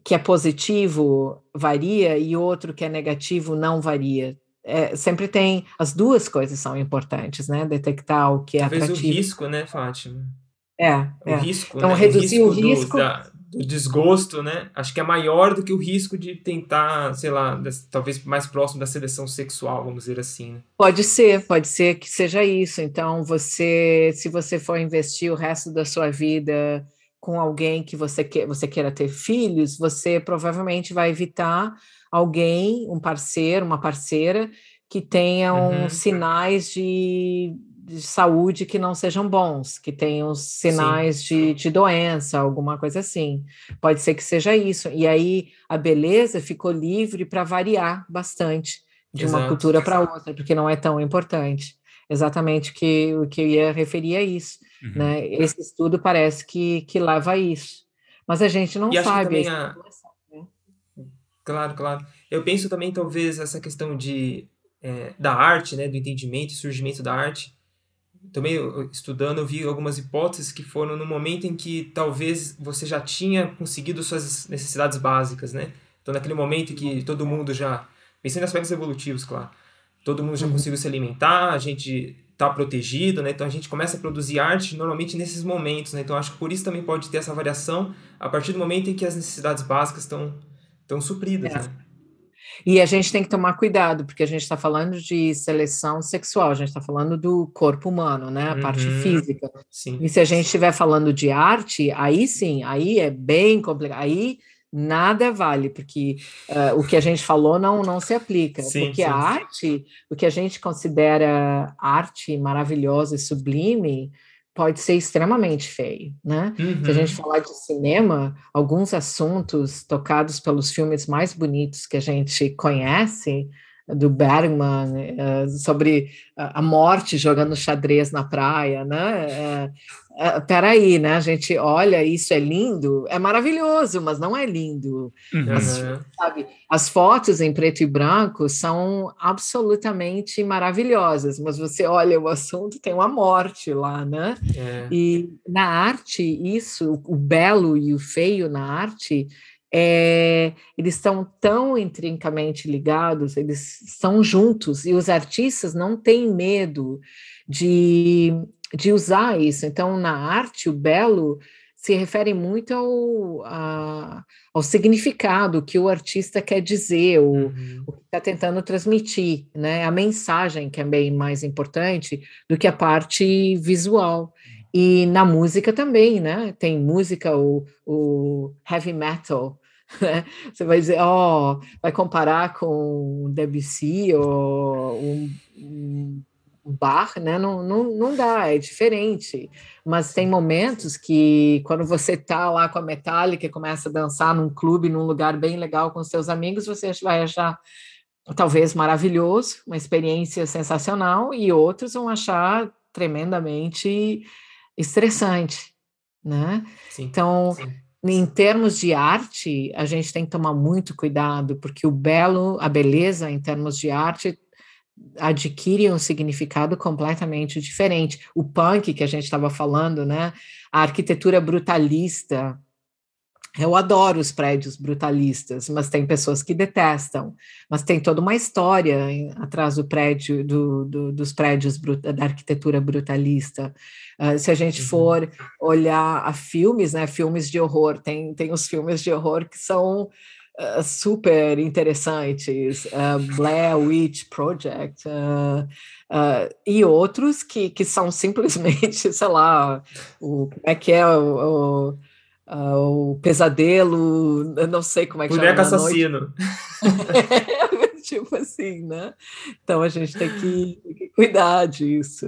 que é positivo varia e outro que é negativo não varia? É, sempre tem. As duas coisas são importantes, né? Detectar o que é Talvez atrativo. o
risco, né, Fátima? É. O é. risco. Então, né? reduzir o risco. O risco do, da do desgosto, né? Acho que é maior do que o risco de tentar, sei lá, talvez mais próximo da seleção sexual, vamos dizer assim. Né?
Pode ser, pode ser que seja isso. Então, você, se você for investir o resto da sua vida com alguém que você, que, você queira ter filhos, você provavelmente vai evitar alguém, um parceiro, uma parceira, que tenham uhum. sinais de de saúde que não sejam bons, que tenham sinais de, de, doença, alguma coisa assim. Pode ser que seja isso. E aí a beleza ficou livre para variar bastante de Exato. uma cultura para outra, porque não é tão importante. Exatamente que, o que eu ia referir a é isso. Né? Uhum. Né? Esse estudo parece que, que leva a isso. Mas a gente não e sabe. A...
É né? Claro, claro. Eu penso também, talvez, essa questão de é, da arte, né, do entendimento e surgimento da arte, também estudando, eu vi algumas hipóteses que foram no momento em que talvez você já tinha conseguido suas necessidades básicas, né? Então, naquele momento em que todo mundo já, pensando em aspectos evolutivos, claro, todo mundo já uhum. conseguiu se alimentar, a gente está protegido, né? Então, a gente começa a produzir arte normalmente nesses momentos, né? Então, acho que por isso também pode ter essa variação a partir do momento em que as necessidades básicas estão estão supridas, é. né?
E a gente tem que tomar cuidado, porque a gente está falando de seleção sexual, a gente está falando do corpo humano, né? A uhum, parte física. Sim. E se a gente estiver falando de arte, aí sim, aí é bem complicado. Aí nada vale, porque uh, o que a gente falou não, não se aplica. Sim, porque sim. a arte, o que a gente considera arte maravilhosa e sublime, pode ser extremamente feio, né? Uhum. Se a uhum. gente falar de cinema, alguns assuntos tocados pelos filmes mais bonitos que a gente conhece do Bergman, eh, sobre a morte jogando xadrez na praia, né? É, é, é peraí, né? A gente olha, isso é lindo, é maravilhoso, mas não é lindo. Uhum. As, sabe, as fotos em preto e branco são absolutamente maravilhosas, mas você olha o assunto, tem uma morte lá, né? É. E na arte, isso, o belo e o feio na arte, é, eles estão tão intrincamente ligados, eles são juntos, e os artistas não têm medo de, de usar isso. Então, na arte, o belo se refere muito ao, a, ao significado que o artista quer dizer, o, uhum. o que está tentando transmitir, né? a mensagem que é bem mais importante do que a parte visual. E na música também, né? Tem música, o, o heavy metal, Você vai dizer, ó, oh, vai comparar com Debussy ou um, um bar, né? Não, não, não dá, é diferente. Mas tem momentos que, quando você tá lá com a Metallica e começa a dançar num clube, num lugar bem legal com seus amigos, você vai achar talvez maravilhoso, uma experiência sensacional, e outros vão achar tremendamente estressante, né? Sim, então, sim em termos de arte, a gente tem que tomar muito cuidado, porque o belo, a beleza em termos de arte adquire um significado completamente diferente. O punk que a gente estava falando, né? A arquitetura brutalista, eu adoro os prédios brutalistas, mas tem pessoas que detestam. Mas tem toda uma história em, atrás do prédio, do, do, dos prédios bruta, da arquitetura brutalista. Uh, se a gente uhum. for olhar a filmes, né, filmes de horror, tem, tem os filmes de horror que são uh, super interessantes, uh, Blair Witch Project, e outros que, que são simplesmente, sei lá, o, como é que é o, o uh, o pesadelo, eu não sei como é que Boneco chama. assassino. tipo assim, né? Então a gente tem que, tem que cuidar disso.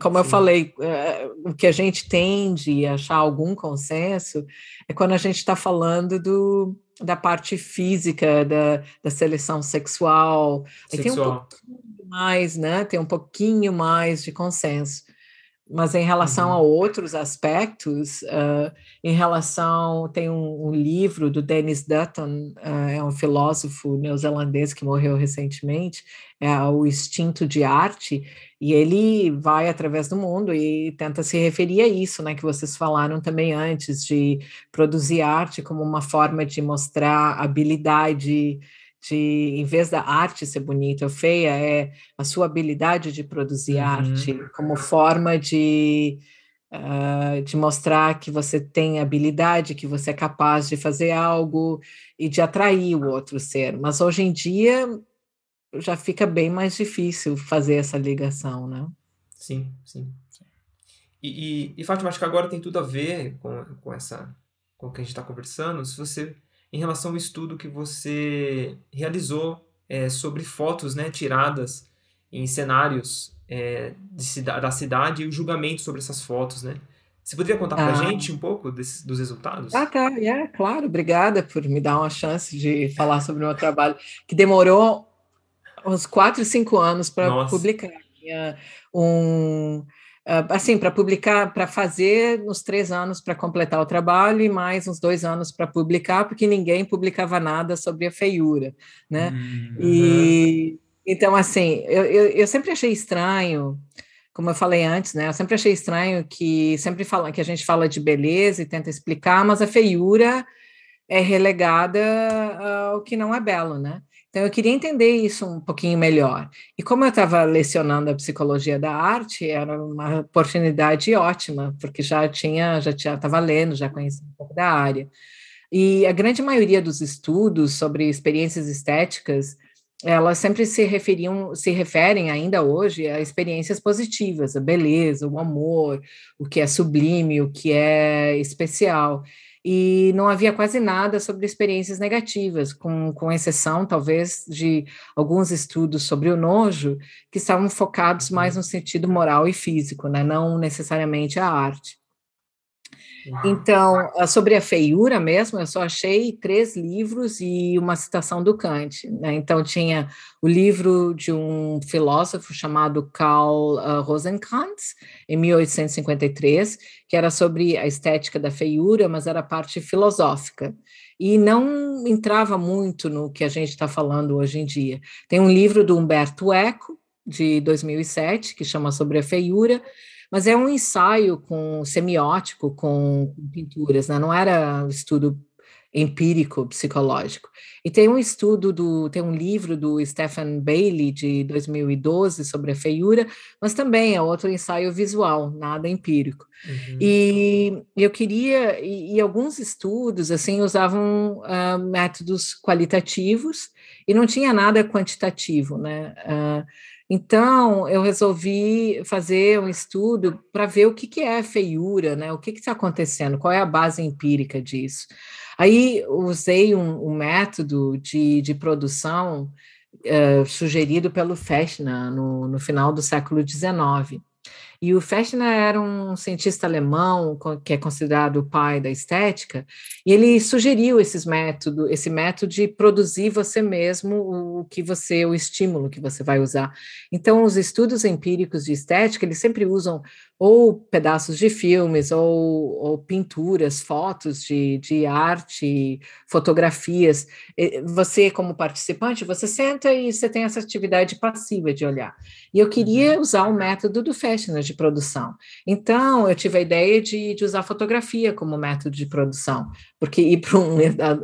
Como Sim. eu falei, é, o que a gente tende a achar algum consenso é quando a gente está falando do, da parte física da, da seleção sexual. sexual. Aí tem um pouquinho mais, né? Tem um pouquinho mais de consenso mas em relação uhum. a outros aspectos, uh, em relação tem um, um, livro do Dennis Dutton, uh, é um filósofo neozelandês que morreu recentemente, é o Instinto de Arte, e ele vai através do mundo e tenta se referir a isso, né, que vocês falaram também antes de produzir arte como uma forma de mostrar habilidade de, em vez da arte ser bonita ou feia, é a sua habilidade de produzir uhum. arte como forma de, uh, de mostrar que você tem habilidade, que você é capaz de fazer algo e de atrair o outro ser. Mas hoje em dia já fica bem mais difícil fazer essa ligação, né? Sim, sim.
E, e, e Fátima, acho que agora tem tudo a ver com, com essa com o que a gente está conversando. Se você em relação ao estudo que você realizou é, sobre fotos né, tiradas em cenários é, da cidade e o julgamento sobre essas fotos, né? Você poderia contar para a ah. gente um pouco desse, dos resultados? Ah,
tá, é, yeah, claro, obrigada por me dar uma chance de falar sobre o meu trabalho, que demorou uns 4, 5 anos para publicar. Tinha um, ah, assim, para publicar, para fazer uns três anos para completar o trabalho e mais uns dois anos para publicar, porque ninguém publicava nada sobre a feiura, né? Uhum. E então, assim, eu, eu, eu, sempre achei estranho, como eu falei antes, né? Eu sempre achei estranho que sempre fala, que a gente fala de beleza e tenta explicar, mas a feiura é relegada ao que não é belo, né? Então, eu queria entender isso um pouquinho melhor. E como eu estava lecionando a psicologia da arte, era uma oportunidade ótima, porque já tinha, já estava lendo, já conhecia um pouco da área. E a grande maioria dos estudos sobre experiências estéticas, elas sempre se referiam, se referem ainda hoje a experiências positivas, a beleza, o amor, o que é sublime, o que é especial e não havia quase nada sobre experiências negativas, com, com exceção, talvez, de alguns estudos sobre o nojo, que estavam focados mais uhum. no sentido moral e físico, né? não necessariamente a arte. Uhum. Então, ah, sobre a feiura mesmo, eu só achei três livros e uma citação do Kant. Né? Então, tinha o livro de um filósofo chamado Karl uh, Rosenkranz, em 1853, que era sobre a estética da feiura, mas era parte filosófica. E não entrava muito no que a gente está falando hoje em dia. Tem um livro do Humberto Eco, de 2007, que chama Sobre a Feiura, mas é um ensaio com semiótico com pinturas, né? não era estudo empírico psicológico. E tem um estudo do, tem um livro do Stephen Bailey de 2012 sobre a feiura, mas também é outro ensaio visual, nada empírico. Uhum. E eu queria, e, e, alguns estudos assim usavam uh, métodos qualitativos e não tinha nada quantitativo, né? Uh, então, eu resolvi fazer um estudo para ver o que, que é feiura, né? O que está acontecendo? Qual é a base empírica disso? Aí, usei um, um método de, de produção uh, sugerido pelo Fechner no, no final do século XIX. E o Fechner era um cientista alemão que é considerado o pai da estética, e ele sugeriu esses método, esse método de produzir você mesmo o que você, o estímulo que você vai usar. Então, os estudos empíricos de estética, eles sempre usam ou pedaços de filmes, ou, ou pinturas, fotos de, de arte, fotografias. Você, como participante, você senta e você tem essa atividade passiva de olhar. E eu queria uhum. usar o método do Festner de produção. Então, eu tive a ideia de, de usar fotografia como método de produção, porque ir para um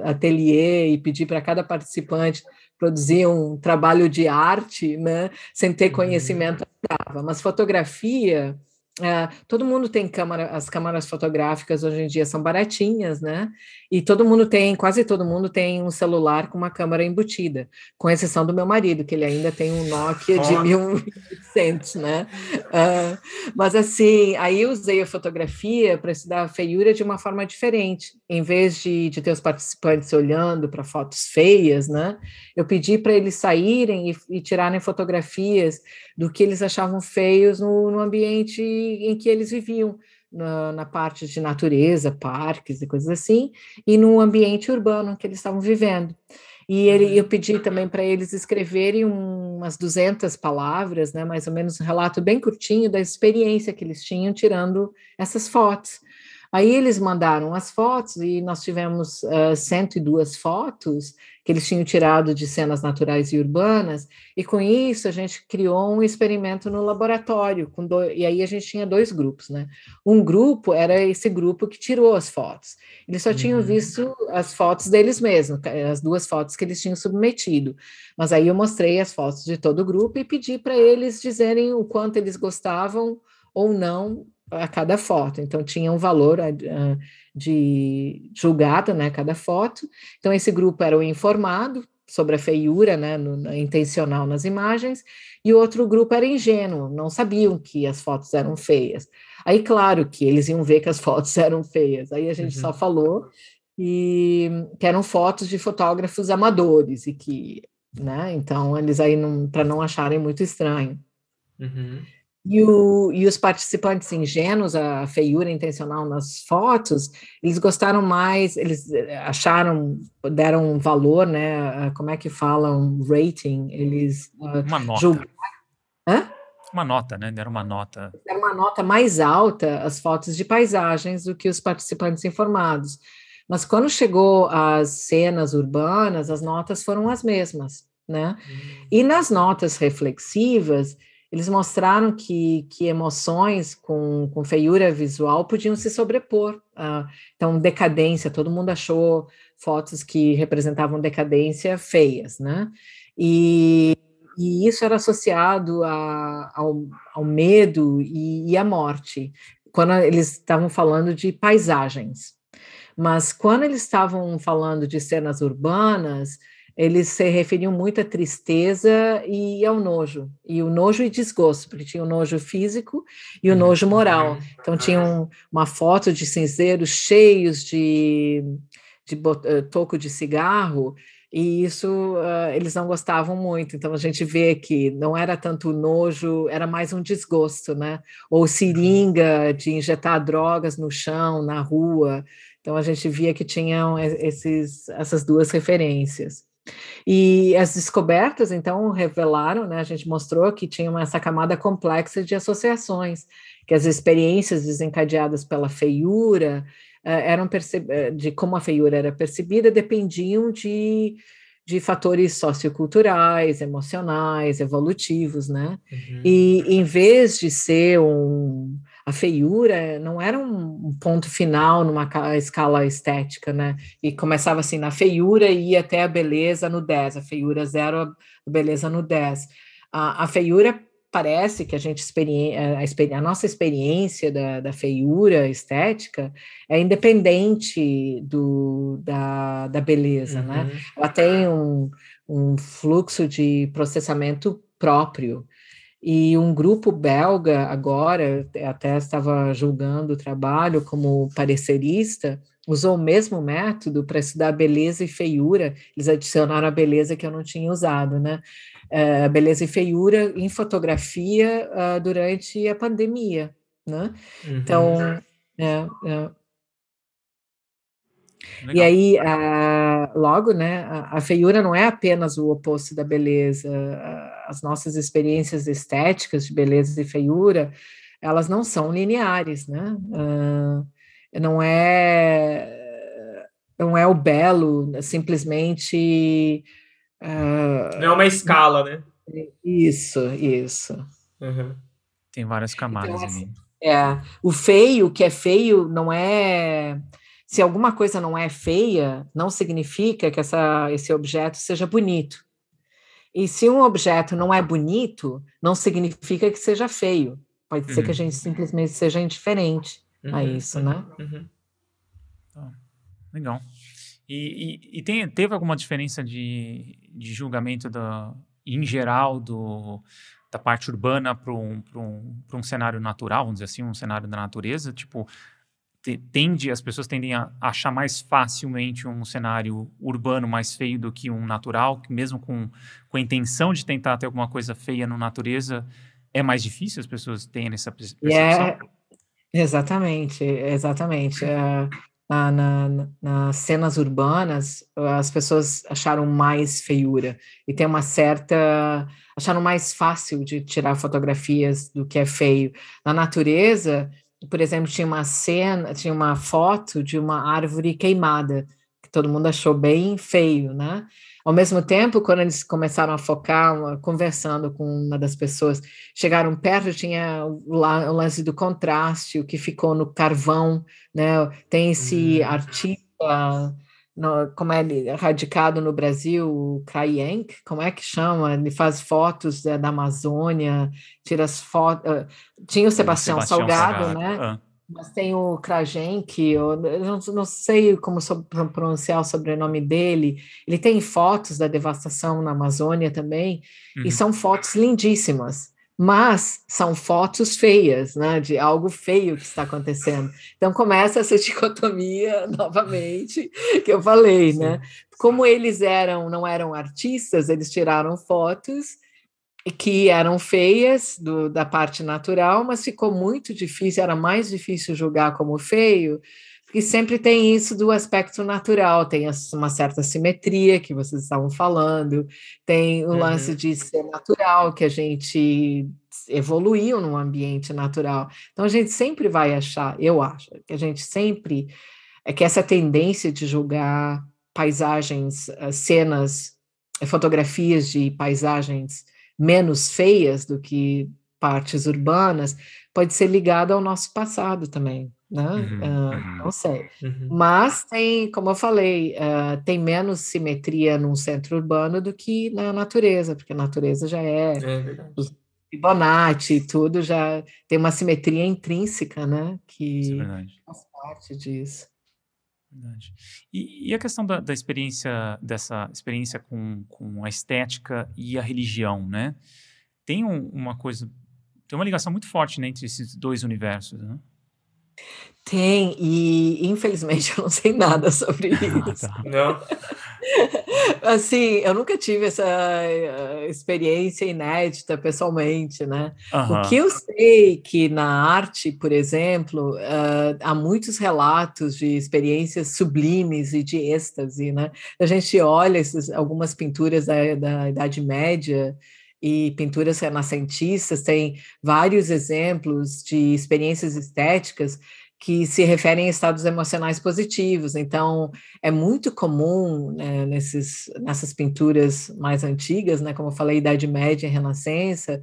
ateliê e pedir para cada participante produzir um trabalho de arte, né, sem ter uhum. conhecimento, dava. Mas fotografia Uh, todo mundo tem câmera, as câmeras fotográficas hoje em dia são baratinhas, né? E todo mundo tem, quase todo mundo tem um celular com uma câmera embutida, com exceção do meu marido, que ele ainda tem um Nokia de 1800, né? Uh, mas assim, aí usei a fotografia para estudar a feiura de uma forma diferente em vez de, de ter os participantes olhando para fotos feias, né? Eu pedi para eles saírem e, e, tirarem fotografias do que eles achavam feios no, no ambiente em que eles viviam, na, na, parte de natureza, parques e coisas assim, e no ambiente urbano que eles estavam vivendo. E ele, uhum. eu pedi também para eles escreverem umas 200 palavras, né, mais ou menos um relato bem curtinho da experiência que eles tinham tirando essas fotos Aí eles mandaram as fotos e nós tivemos uh, 102 fotos que eles tinham tirado de cenas naturais e urbanas, e com isso a gente criou um experimento no laboratório, e aí a gente tinha dois grupos, né? Um grupo era esse grupo que tirou as fotos. Eles só uhum. tinham visto as fotos deles mesmos, as duas fotos que eles tinham submetido. Mas aí eu mostrei as fotos de todo o grupo e pedi para eles dizerem o quanto eles gostavam ou não a cada foto. Então, tinha um valor eh, ah, de julgado, né, cada foto. Então, esse grupo era o informado sobre a feiura, né, no, intencional nas imagens, e o outro grupo era ingênuo, não sabiam que as fotos eram feias. Aí, claro que eles iam ver que as fotos eram feias. Aí a gente uhum. só falou e que eram fotos de fotógrafos amadores e que, né? Então eles aí para não acharem muito estranho. Uhum. E, o, e, os participantes ingênuos, a feiura intencional nas fotos, eles gostaram mais, eles eh, acharam, deram um valor, né? Como é que falam? Rating. Eles ah, uma uh, nota. Julgaram. Hã?
Uma nota, né? Deram uma nota.
Deram uma nota mais alta as fotos de paisagens do que os participantes informados. Mas quando chegou às cenas urbanas, as notas foram as mesmas, né? Hum. E nas notas reflexivas eles mostraram que, que emoções com, com feiura visual podiam se sobrepor. Uh, então, decadência, todo mundo achou fotos que representavam decadência feias, né? E, e isso era associado a, ao, ao medo e, e à morte, quando eles estavam falando de paisagens. Mas quando eles estavam falando de cenas urbanas, eles se referiam muito à tristeza e ao nojo, e o nojo e desgosto, porque tinha o nojo físico e o uhum. nojo moral. Uhum. Então, tinham uma foto de cinzeiros cheios de, de eh, toco de cigarro, e isso uh, eles não gostavam muito. Então, a gente vê que não era tanto nojo, era mais um desgosto, né? Ou seringa de injetar drogas no chão, na rua. Então, a gente via que tinham esses, essas duas referências. E as descobertas, então, revelaram, né, a gente mostrou que tinha essa camada complexa de associações, que as experiências desencadeadas pela feiura uh, eram eh, de como a feiura era percebida dependiam de, de fatores socioculturais, emocionais, evolutivos, né? Uhum. E em vez de ser um a feiura não era um ponto final numa escala estética, né? E começava assim na feiura e ia até a beleza no 10, a feiura zero, a beleza no 10. A, a feiura parece que a gente a, a nossa experiência da, da, feiura estética é independente do, da, da beleza, né? uhum. né? Ela tem um, um fluxo de processamento próprio. E um grupo belga, agora, até estava julgando o trabalho como parecerista, usou o mesmo método para estudar beleza e feiura. Eles adicionaram a beleza que eu não tinha usado, né? É, beleza e feiura em fotografia uh, durante a pandemia, né? Uhum. Então, é, é. E aí, ah, logo, né, a, a feiura não é apenas o oposto da beleza, a, ah, as nossas experiências estéticas de beleza e feiura, elas não são lineares, né? Uh, não é não é o belo é simplesmente uh, não é uma escala, né? Isso, isso. Uhum. Tem várias então, camadas então, assim, É, o feio, que é feio, não é se alguma coisa não é feia, não significa que essa, esse objeto seja bonito. E se um objeto não é bonito, não significa que seja feio. Pode uhum. ser que a uhum. gente simplesmente seja indiferente uhum. a isso, né? Uhum.
Então, legal. E, e, e tem, teve alguma diferença de, de julgamento da, em geral do, da parte urbana para um, um, um cenário natural, vamos dizer assim, um cenário da natureza? Tipo, tende, as pessoas tendem a achar mais facilmente um cenário urbano mais feio do que um natural, que mesmo com, com a intenção de tentar ter alguma coisa feia na natureza, é mais difícil as pessoas terem essa é percepção. É,
exatamente, exatamente. É, na, na, nas cenas urbanas, as pessoas acharam mais feiura e tem uma certa. acharam mais fácil de tirar fotografias do que é feio. Na natureza, por exemplo, tinha uma cena, tinha uma foto de uma árvore queimada, que todo mundo achou bem feio, né? Ao mesmo tempo, quando eles começaram a focar, conversando com uma das pessoas, chegaram perto, tinha o, o lance do contraste, o que ficou no carvão, né? Tem esse hum. artista no, como é ele radicado no Brasil, o Kayenk, como é que chama? Ele faz fotos da, é, da Amazônia, tira as fotos. Uh, ah, tinha o Sebastião, Sebastião Salgado, Salgado, né? Ah. Mas tem o Krajenk, eu não, não sei como pronunciar o sobrenome dele. Ele tem fotos da devastação na Amazônia também, uhum. e são fotos lindíssimas mas são fotos feias, né, de algo feio que está acontecendo. Então começa essa dicotomia novamente que eu falei, né? Sim. né? Como eles eram, não eram artistas, eles tiraram fotos que eram feias do, da parte natural, mas ficou muito difícil, era mais difícil julgar como feio, que sempre tem isso do aspecto natural, tem uma certa simetria que vocês estavam falando, tem o uhum. lance de ser natural, que a gente evoluiu num ambiente natural. Então a gente sempre vai achar, eu acho, que a gente sempre é que essa tendência de julgar paisagens, eh, cenas, eh, fotografias de paisagens menos feias do que partes urbanas, pode ser ligada ao nosso passado também, né? Uhum, uh, não sei. Uhum. Mas tem, como eu falei, uh, tem menos simetria num centro urbano do que na natureza, porque a natureza já é, é Fibonacci e tudo já tem uma simetria intrínseca, né? Que é faz parte disso.
E, e, a questão da, da, experiência, dessa experiência com, com a estética e a religião, né? Tem um, uma coisa tem uma ligação muito forte né, entre esses dois universos, né?
Tem, e infelizmente eu não sei nada sobre isso. Ah, tá. Não. assim, eu nunca tive essa eh, experiência inédita pessoalmente, né? O que eu sei que na arte, por exemplo, uh, há muitos relatos de experiências sublimes e de êxtase, né? A gente olha esses, algumas pinturas da, da Idade Média e pinturas renascentistas, têm vários exemplos de experiências estéticas que se referem a estados emocionais positivos. Então, é muito comum né, nesses, nessas pinturas mais antigas, né, como eu falei, Idade Média e Renascença,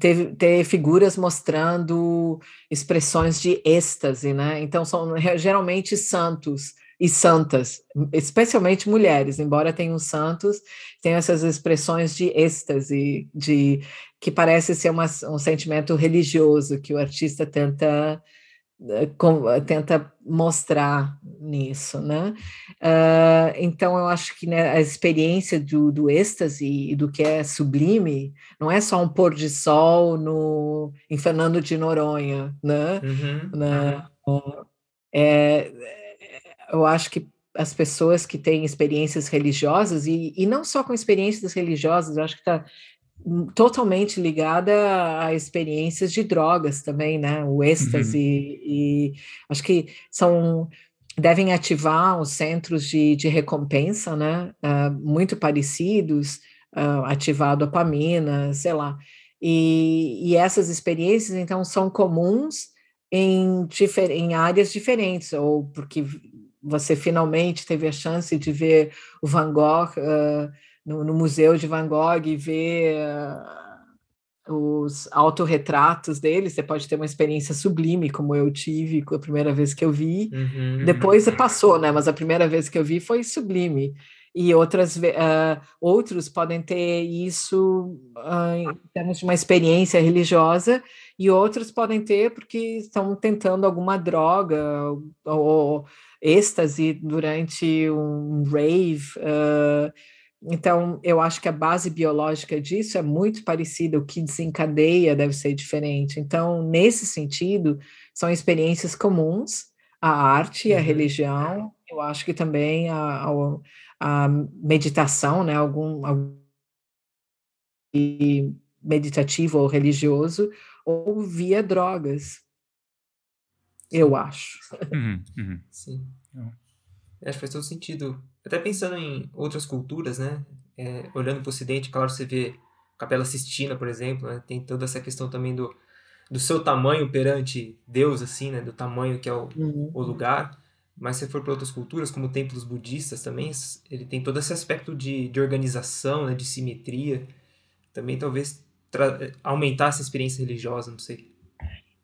ter, ter figuras mostrando expressões de êxtase. Né? Então, são geralmente santos e santas, especialmente mulheres, embora tenham santos, tem essas expressões de êxtase, de que parece ser uma, um sentimento religioso que o artista tenta eh, com, eh, tenta mostrar nisso, né? Uh, então eu acho que né, a experiência do, do êxtase e do que é sublime não é só um pôr de sol no em Fernando de Noronha, né? Uhum. Na, né? É, eu acho que as pessoas que têm experiências religiosas, e, e não só com experiências religiosas, eu acho que está hum, totalmente ligada a experiências de drogas também, né? O uhum. êxtase, uhum. e, e acho que são devem ativar os centros de, de recompensa, né? Uh, muito parecidos, uh, ativar a dopamina, sei lá. E, e, essas experiências, então, são comuns em, em áreas diferentes, ou porque você finalmente teve a chance de ver o Van Gogh uh, no, no, Museu de Van Gogh e ver uh, os autorretratos dele, você pode ter uma experiência sublime, como eu tive a primeira vez que eu vi. Uhum. Depois passou, né? Mas a primeira vez que eu vi foi sublime. E outras, uh, outros podem ter isso ah, em termos de uma experiência religiosa, e outros podem ter porque estão tentando alguma droga ou, ou êxtase durante um rave. Uh, então, eu acho que a base biológica disso é muito parecida, o que desencadeia deve ser diferente. Então, nesse sentido, são experiências comuns, a arte, a uhum. religião, eu acho que também a, a, a meditação, né, algum, algum meditativo ou religioso, ou via drogas, eu acho. Uhum, uhum. Sim.
Acho que faz todo sentido. Até pensando em outras culturas, né? É, olhando para o Ocidente, claro, você vê Capela Sistina, por exemplo, né? tem toda essa questão também do, do seu tamanho perante Deus, assim, né? Do tamanho que é o, uhum. o lugar. Mas se for para outras culturas, como templos budistas também, ele tem todo esse aspecto de, de organização, né? De simetria. Também talvez aumentar essa experiência religiosa, não sei.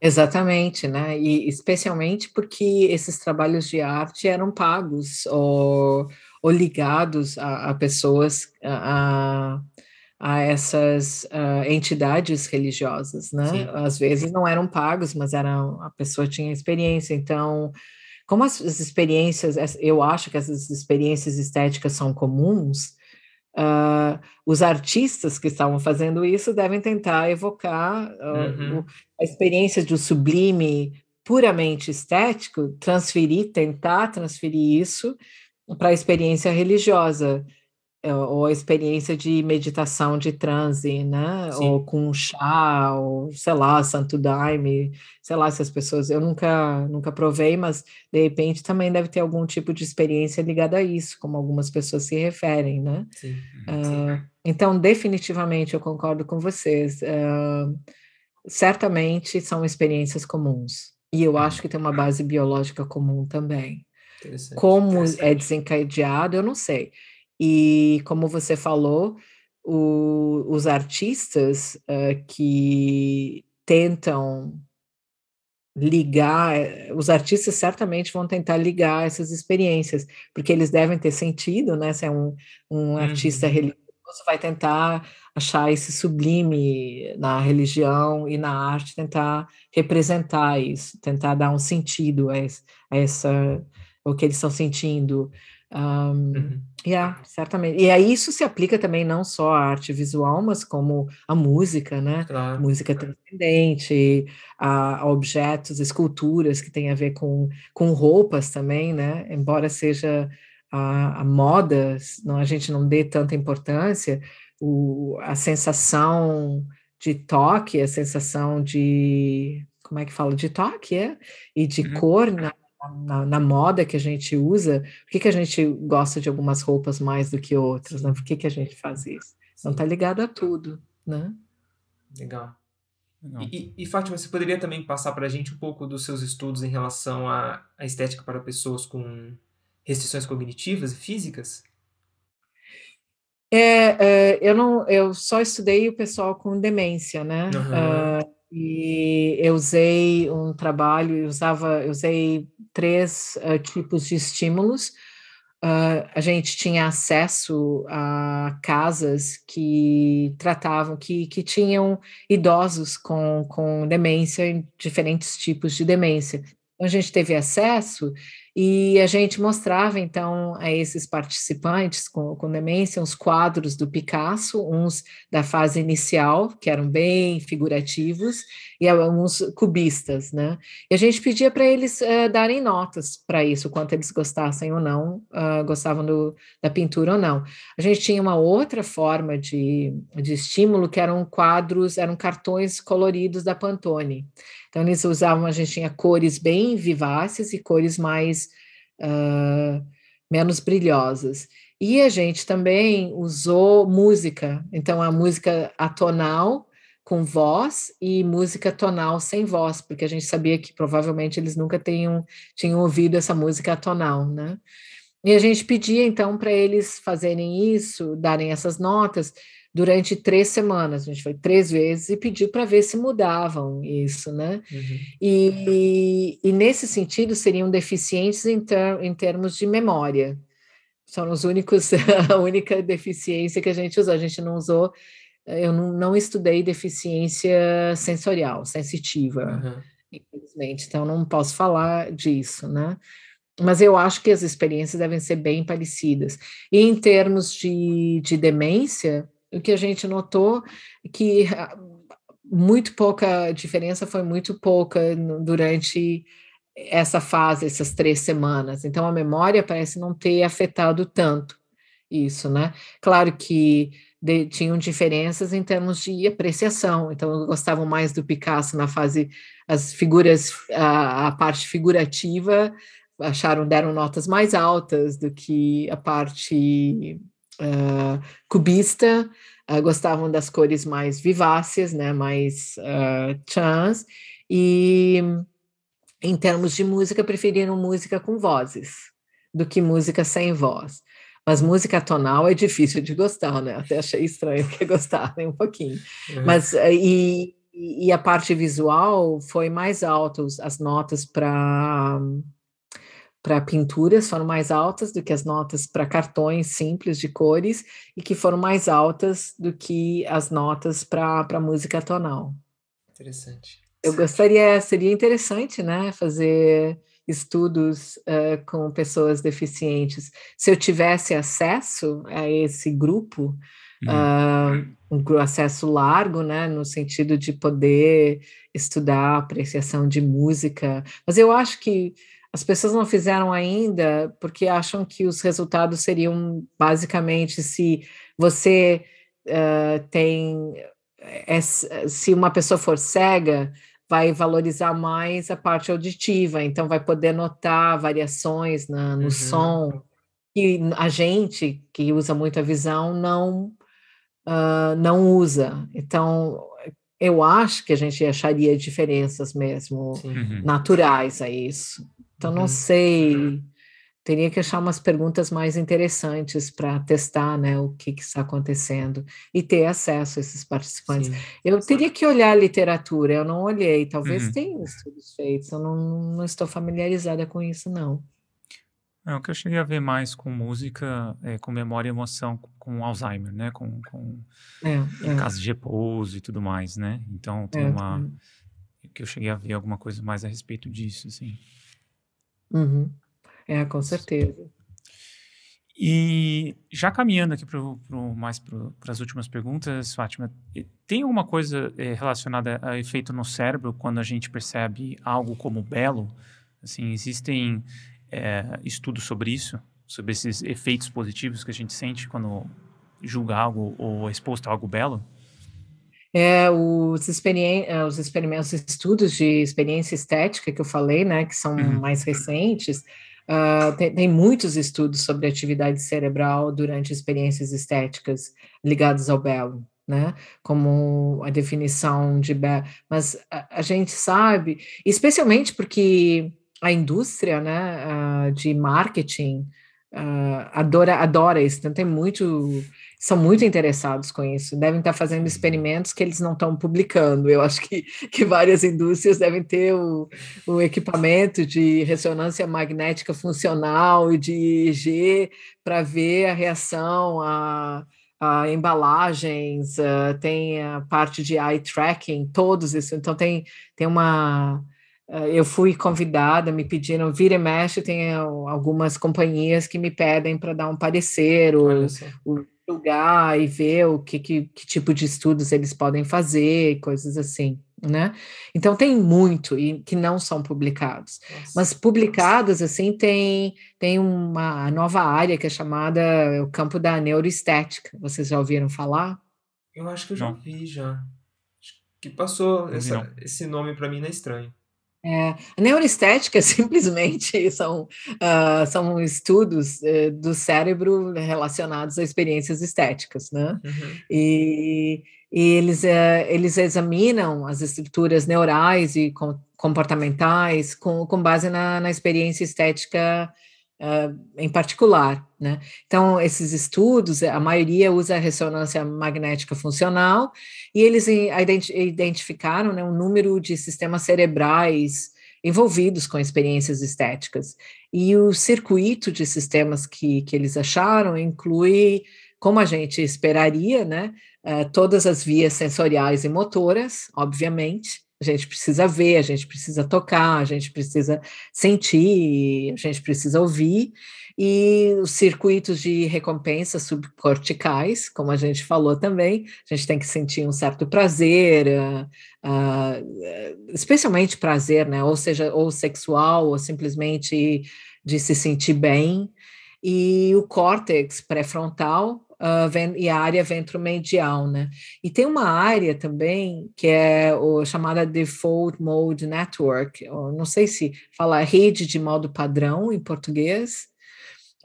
Exatamente, né? E especialmente porque esses trabalhos de arte eram pagos ou, ou ligados a, a pessoas, a, a essas ah, entidades religiosas, né? Sim. Às vezes não eram pagos, mas eram, a pessoa tinha experiência. Então, como as, as experiências, eu acho que essas experiências estéticas são comuns, Uh, os artistas que estavam fazendo isso devem tentar evocar uh, uhum. a experiência do sublime puramente estético, transferir, tentar transferir isso para a experiência religiosa. É, ou a experiência de meditação de transe, né? Sim. Ou com chá, ou sei lá, santo daime, sei lá se as pessoas, eu nunca nunca provei, mas de repente também deve ter algum tipo de experiência ligada a isso, como algumas pessoas se referem, né? Sim. Uh, Sim. Então, definitivamente eu concordo com vocês. Uh, certamente são experiências comuns. E eu acho que tem uma base biológica comum também. Como é desencadeado, eu não sei. E como você falou, o, os artistas uh, que tentam ligar, eh, os artistas certamente vão tentar ligar essas experiências, porque eles devem ter sentido, né? Se é um, um artista uhum. religioso, vai tentar achar esse sublime na religião e na arte, tentar representar isso, tentar dar um sentido a, esse, a essa o que eles estão sentindo. Um, uhum. yeah, certamente. E aí isso se aplica também não só à arte visual, mas como à música, né? Claro. Música transcendente, a, a, objetos, esculturas que tem a ver com, com roupas também, né? Embora seja a, a moda, não, a gente não dê tanta importância, o, a sensação de toque, a sensação de como é que fala? De toque, é? E de uhum. cor na na, na, moda que a gente usa, por que, que a gente gosta de algumas roupas mais do que outras, né? Por que, que a gente faz isso? Então tá ligado a tudo, né?
Legal. E, e, Fátima, você poderia também passar para a gente um pouco dos seus estudos em relação à, à estética para pessoas com restrições cognitivas e físicas?
É, é, eu não, eu só estudei o pessoal com demência, né? Uhum. Uh, e eu usei um trabalho, eu usava, eu usei três uh, tipos de estímulos. Uh, a gente tinha acesso a casas que tratavam, que, que tinham idosos com, com demência, diferentes tipos de demência. Então, a gente teve acesso e a gente mostrava então a esses participantes com, com demência uns quadros do Picasso, uns da fase inicial, que eram bem figurativos, e alguns cubistas, né? E a gente pedia para eles uh, darem notas para isso, quanto eles gostassem ou não, uh, gostavam do, da pintura ou não. A gente tinha uma outra forma de, de estímulo, que eram quadros, eram cartões coloridos da Pantone. Então, eles usavam, a gente tinha cores bem vivaces e cores mais uh, menos brilhosas. E a gente também usou música, então a música atonal com voz e música tonal sem voz, porque a gente sabia que provavelmente eles nunca tenham, tinham ouvido essa música atonal, né? E a gente pedia então para eles fazerem isso, darem essas notas, durante três semanas. A gente foi três vezes e pediu para ver se mudavam isso, né? Uhum. E, e, nesse sentido seriam deficientes em, ter, em termos de memória. São os únicos, a única deficiência que a gente usou. A gente não usou, eu não, não estudei deficiência sensorial, sensitiva, uhum. infelizmente. Então, não posso falar disso, né? mas eu acho que as experiências devem ser bem parecidas. E em termos de, de demência, o que a gente notou é que ah, muito pouca diferença foi muito pouca durante essa fase, essas três semanas. Então a memória parece não ter afetado tanto isso, né? Claro que de, tinham diferenças em termos de apreciação. Então eu gostava mais do Picasso na fase as figuras, a, a parte figurativa acharam deram notas mais altas do que a parte cubista, uh, gostavam das cores mais vivaces, né, mais uh, chans, e em termos de música, preferiram música com vozes do que música sem voz. Mas música tonal é difícil de gostar, né? Até achei estranho que gostassem um pouquinho. Uhum. Mas eh, e, e a parte visual foi mais altos as notas para para pinturas foram mais altas do que as notas para cartões simples de cores e que foram mais altas do que as notas para música tonal.
Interessante.
Eu gostaria, seria interessante, né, fazer estudos uh, com pessoas deficientes. Se eu tivesse acesso a esse grupo, uhum. uh, um acesso largo, né, no sentido de poder estudar apreciação de música, mas eu acho que as pessoas não fizeram ainda porque acham que os resultados seriam basicamente se você uh, tem. É, se uma pessoa for cega, vai valorizar mais a parte auditiva, então vai poder notar variações na, no uhum. som. E a gente, que usa muito a visão, não, uh, não usa. Então, eu acho que a gente acharia diferenças mesmo uhum. naturais a isso. Então, não uhum. sei. Teria que achar umas perguntas mais interessantes para testar né, o que, que, está acontecendo e ter acesso a esses participantes. Sim, eu teria que olhar a literatura, eu não olhei, talvez uhum. tenha estudos feitos, eu não, não estou familiarizada com isso, não.
É, o que eu cheguei a ver mais com música, é, com memória e emoção, com, Alzheimer, né? Com, com é, é. casos de repouso e tudo mais, né? Então tem é, uma. É. Que eu cheguei a ver alguma coisa mais a respeito disso, assim.
Uhum. É, com certeza. E
já caminhando aqui pro, pro mais para as últimas perguntas, Fátima, tem alguma coisa é, relacionada a efeito no cérebro quando a gente percebe algo como belo? Assim, existem é, estudos sobre isso, sobre esses efeitos positivos que a gente sente quando julga algo ou é exposto a algo belo?
é, os, experien é, os experimentos, os estudos de experiência estética que eu falei, né, que são uhum. mais recentes, uh, tem, tem, muitos estudos sobre atividade cerebral durante experiências estéticas ligadas ao belo, né, como a definição de belo, mas a, a gente sabe, especialmente porque a indústria, né, uh, de marketing uh, adora, adora isso, então tem muito são muito interessados com isso, devem estar fazendo experimentos que eles não estão publicando. Eu acho que, que várias indústrias devem ter o, o equipamento de ressonância magnética funcional e de g para ver a reação a, a embalagens, a, eh, tem a parte de eye tracking, todos isso. Então tem, tem uma eh, eu fui convidada, me pediram, vira e mexe, tem algumas companhias que me pedem para dar um parecer, ou julgar e ver o que, que, que tipo de estudos eles podem fazer, coisas assim. Né? Então tem muito e que não são publicados, Nossa. mas publicados assim tem tem uma nova área que é chamada é o campo da neuroestética. Vocês já ouviram falar?
Eu acho que eu já não. vi já. Acho que passou essa, esse nome para mim não é estranho.
É, a neuroestética simplesmente são, uh, são estudos uh, do cérebro relacionados a experiências estéticas, né? Uhum. E, e eles, uh, eles examinam as estruturas neurais e com, comportamentais com, com base na, na experiência estética uh, Uh, em particular, né? Então, esses estudos, a maioria usa a ressonância magnética funcional e eles ident identificaram né, um número de sistemas cerebrais envolvidos com experiências estéticas. E o circuito de sistemas que, que eles acharam inclui, como a gente esperaria, né, uh, todas as vias sensoriais e motoras, obviamente, a gente precisa ver, a gente precisa tocar, a gente precisa sentir, a gente precisa ouvir. E os circuitos de recompensa subcorticais, como a gente falou também, a gente tem que sentir um certo prazer, uh, uh, especialmente prazer, né? Ou seja, ou sexual, ou simplesmente de se sentir bem. E o córtex pré-frontal, uh, e a área ventromedial, né? E tem uma área também que é o, chamada Default Mode Network, não sei se fala rede de modo padrão em português.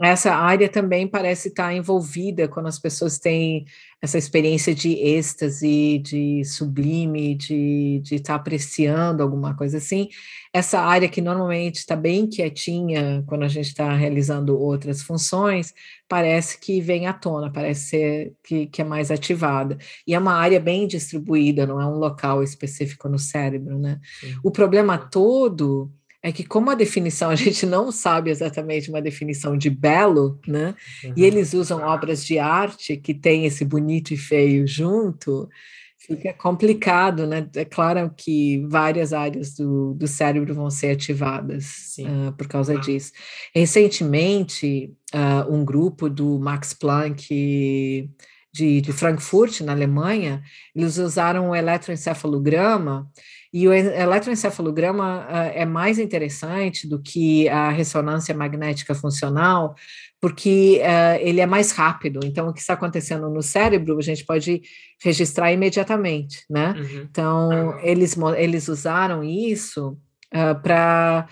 Essa área também parece estar envolvida quando as pessoas têm essa experiência de êxtase, de sublime, de estar de tá apreciando alguma coisa assim. Essa área que normalmente está bem quietinha quando a gente está realizando outras funções, parece que vem à tona, parece ser que, que é mais ativada. E é uma área bem distribuída, não é um local específico no cérebro, né? Sim. O problema todo é que como a definição a gente não sabe exatamente uma definição de belo, né? Uhum. E eles usam obras de arte que tem esse bonito e feio junto, fica complicado, né? É claro que várias áreas do, do cérebro vão ser ativadas uh, por causa ah. disso. Recentemente, uh, um grupo do Max Planck de, de Frankfurt, na Alemanha, eles usaram um eletroencefalograma e o eletroencefalograma ah, é mais interessante do que a ressonância magnética funcional, porque ah, ele é mais rápido. Então, o que está acontecendo no cérebro, a gente pode registrar imediatamente, né? Uhum. Então, eles, eles usaram isso ah, para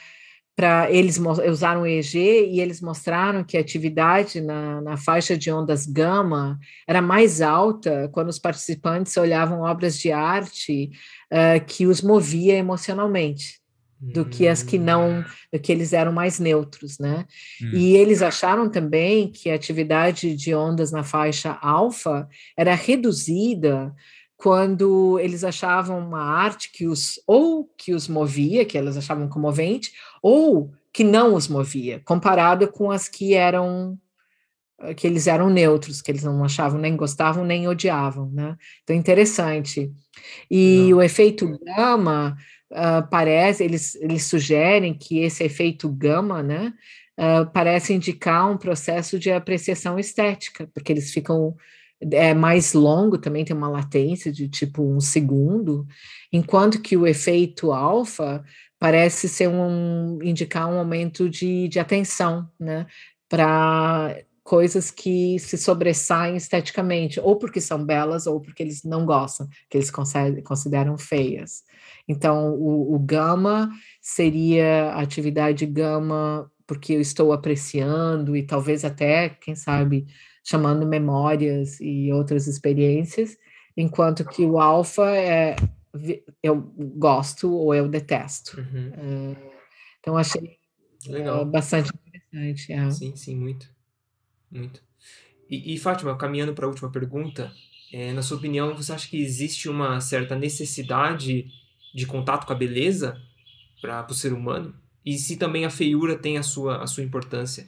para eles usaram o EEG e eles mostraram que a atividade na, na, faixa de ondas gama era mais alta quando os participantes olhavam obras de arte uh, que os movia emocionalmente do que as que não, hum. que eles eram mais neutros, né? Hum. E eles acharam também que a atividade de ondas na faixa alfa era reduzida quando eles achavam uma arte que os ou que os movia, que elas achavam comovente, ou que não os movia, comparado com as que eram eh, que eles eram neutros, que eles não achavam nem gostavam nem odiavam, né? Então interessante. E não. o efeito gama uh, parece, eles, eles sugerem que esse efeito gama, né, uh, parece indicar um processo de apreciação estética, porque eles ficam é mais longo, também tem uma latência de tipo um segundo, enquanto que o efeito alfa parece ser um indicar um aumento de, de atenção, né? Para coisas que se sobressaem esteticamente, ou porque são belas, ou porque eles não gostam, que eles consideram feias. Então, o, o gama seria a atividade gama porque eu estou apreciando e talvez até, quem sabe, chamando memórias e outras experiências, enquanto que o alfa é eu gosto ou eu detesto. Uhum. É, então achei Legal. É, bastante interessante. É. Sim, sim, muito,
muito. E, e Fátima, caminhando para a última pergunta, na sua opinião, você acha que existe uma certa necessidade de contato com a beleza para o ser humano? E se também a feiura tem a sua, a sua importância?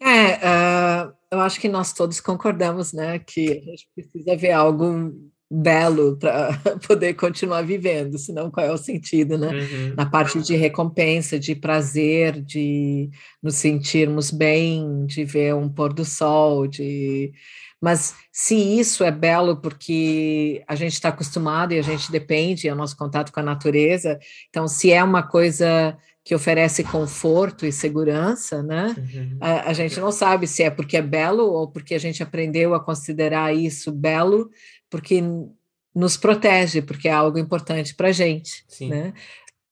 É, uh eu acho que nós todos concordamos, né, que a gente precisa ver algo belo para poder continuar vivendo, senão qual é o sentido, né? Uhum. Na parte de recompensa, de prazer, de nos sentirmos bem, de ver um pôr do sol, de mas se isso é belo porque a gente está acostumado e a gente depende, é o nosso contato com a natureza, então se é uma coisa que oferece conforto e segurança, né? Uhum. A, a, gente não sabe se é porque é belo ou porque a gente aprendeu a considerar isso belo, porque nos protege, porque é algo importante para gente, Sim. né?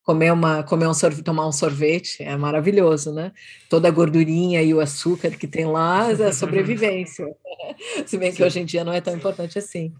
Comer, uma, comer um sorvete, tomar um sorvete é maravilhoso, né? Toda a gordurinha e o açúcar que tem lá é sobrevivência. se bem Sim. que hoje em dia não é tão importante assim.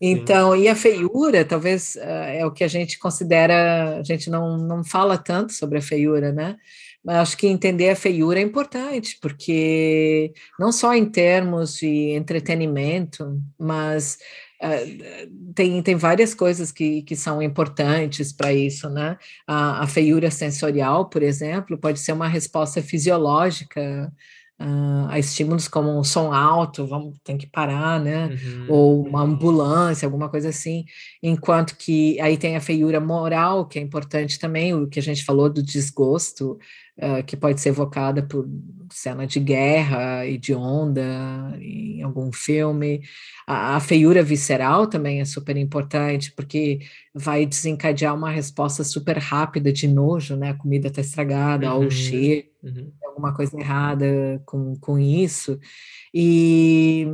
Então, Sim. e a feiura, talvez eh, é o que a gente considera, a gente não, não fala tanto sobre a feiura, né? Mas acho que entender a feiura é importante, porque não só em termos de entretenimento, mas Uh, tem, tem várias coisas que, que são importantes para isso, né? A, a feiura sensorial, por exemplo, pode ser uma resposta fisiológica Uh, ah, a estímulos como um som alto, vamos, tem que parar, né? Uhum. Ou uma uhum. ambulância, alguma coisa assim. Enquanto que aí tem a feiura moral, que é importante também, o que a gente falou do desgosto, uh, que pode ser evocada por cena de guerra e de onda em algum filme. A, a feiura visceral também é super importante, porque vai desencadear uma resposta super rápida de nojo, né? A comida está estragada, uhum. ou o cheiro. Uhum alguma coisa errada com, com isso. E,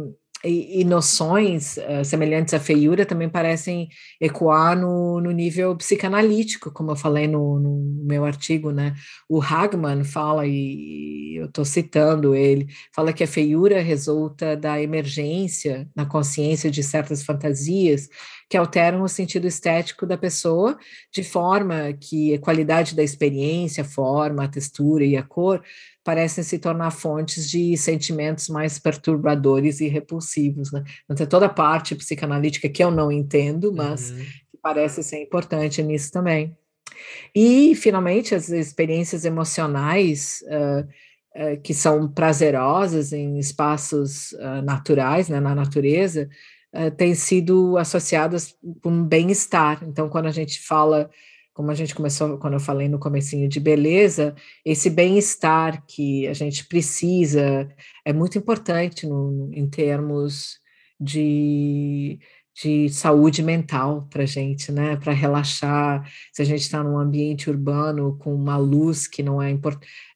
e, e noções uh, semelhantes à feiura também parecem ecoar no, no nível psicanalítico, como eu falei no, no meu artigo, né? O Hagman fala, e eu estou citando ele, fala que a feiura resulta da emergência na consciência de certas fantasias que alteram o sentido estético da pessoa, de forma que a qualidade da experiência, a forma, a textura e a cor parecem se tornar fontes de sentimentos mais perturbadores e repulsivos. Né? Então, tem toda a parte psicanalítica que eu não entendo, mas uhum. que parece ser importante nisso também. E, finalmente, as experiências emocionais. Uh, que são prazerosas em espaços uh, naturais, né, na natureza, eh, têm sido associadas com bem-estar. Então, quando a gente fala, como a gente começou, quando eu falei no comecinho de beleza, esse bem-estar que a gente precisa é muito importante no, em termos de de saúde mental para gente, né? Para relaxar. Se a gente está num ambiente urbano com uma luz que não é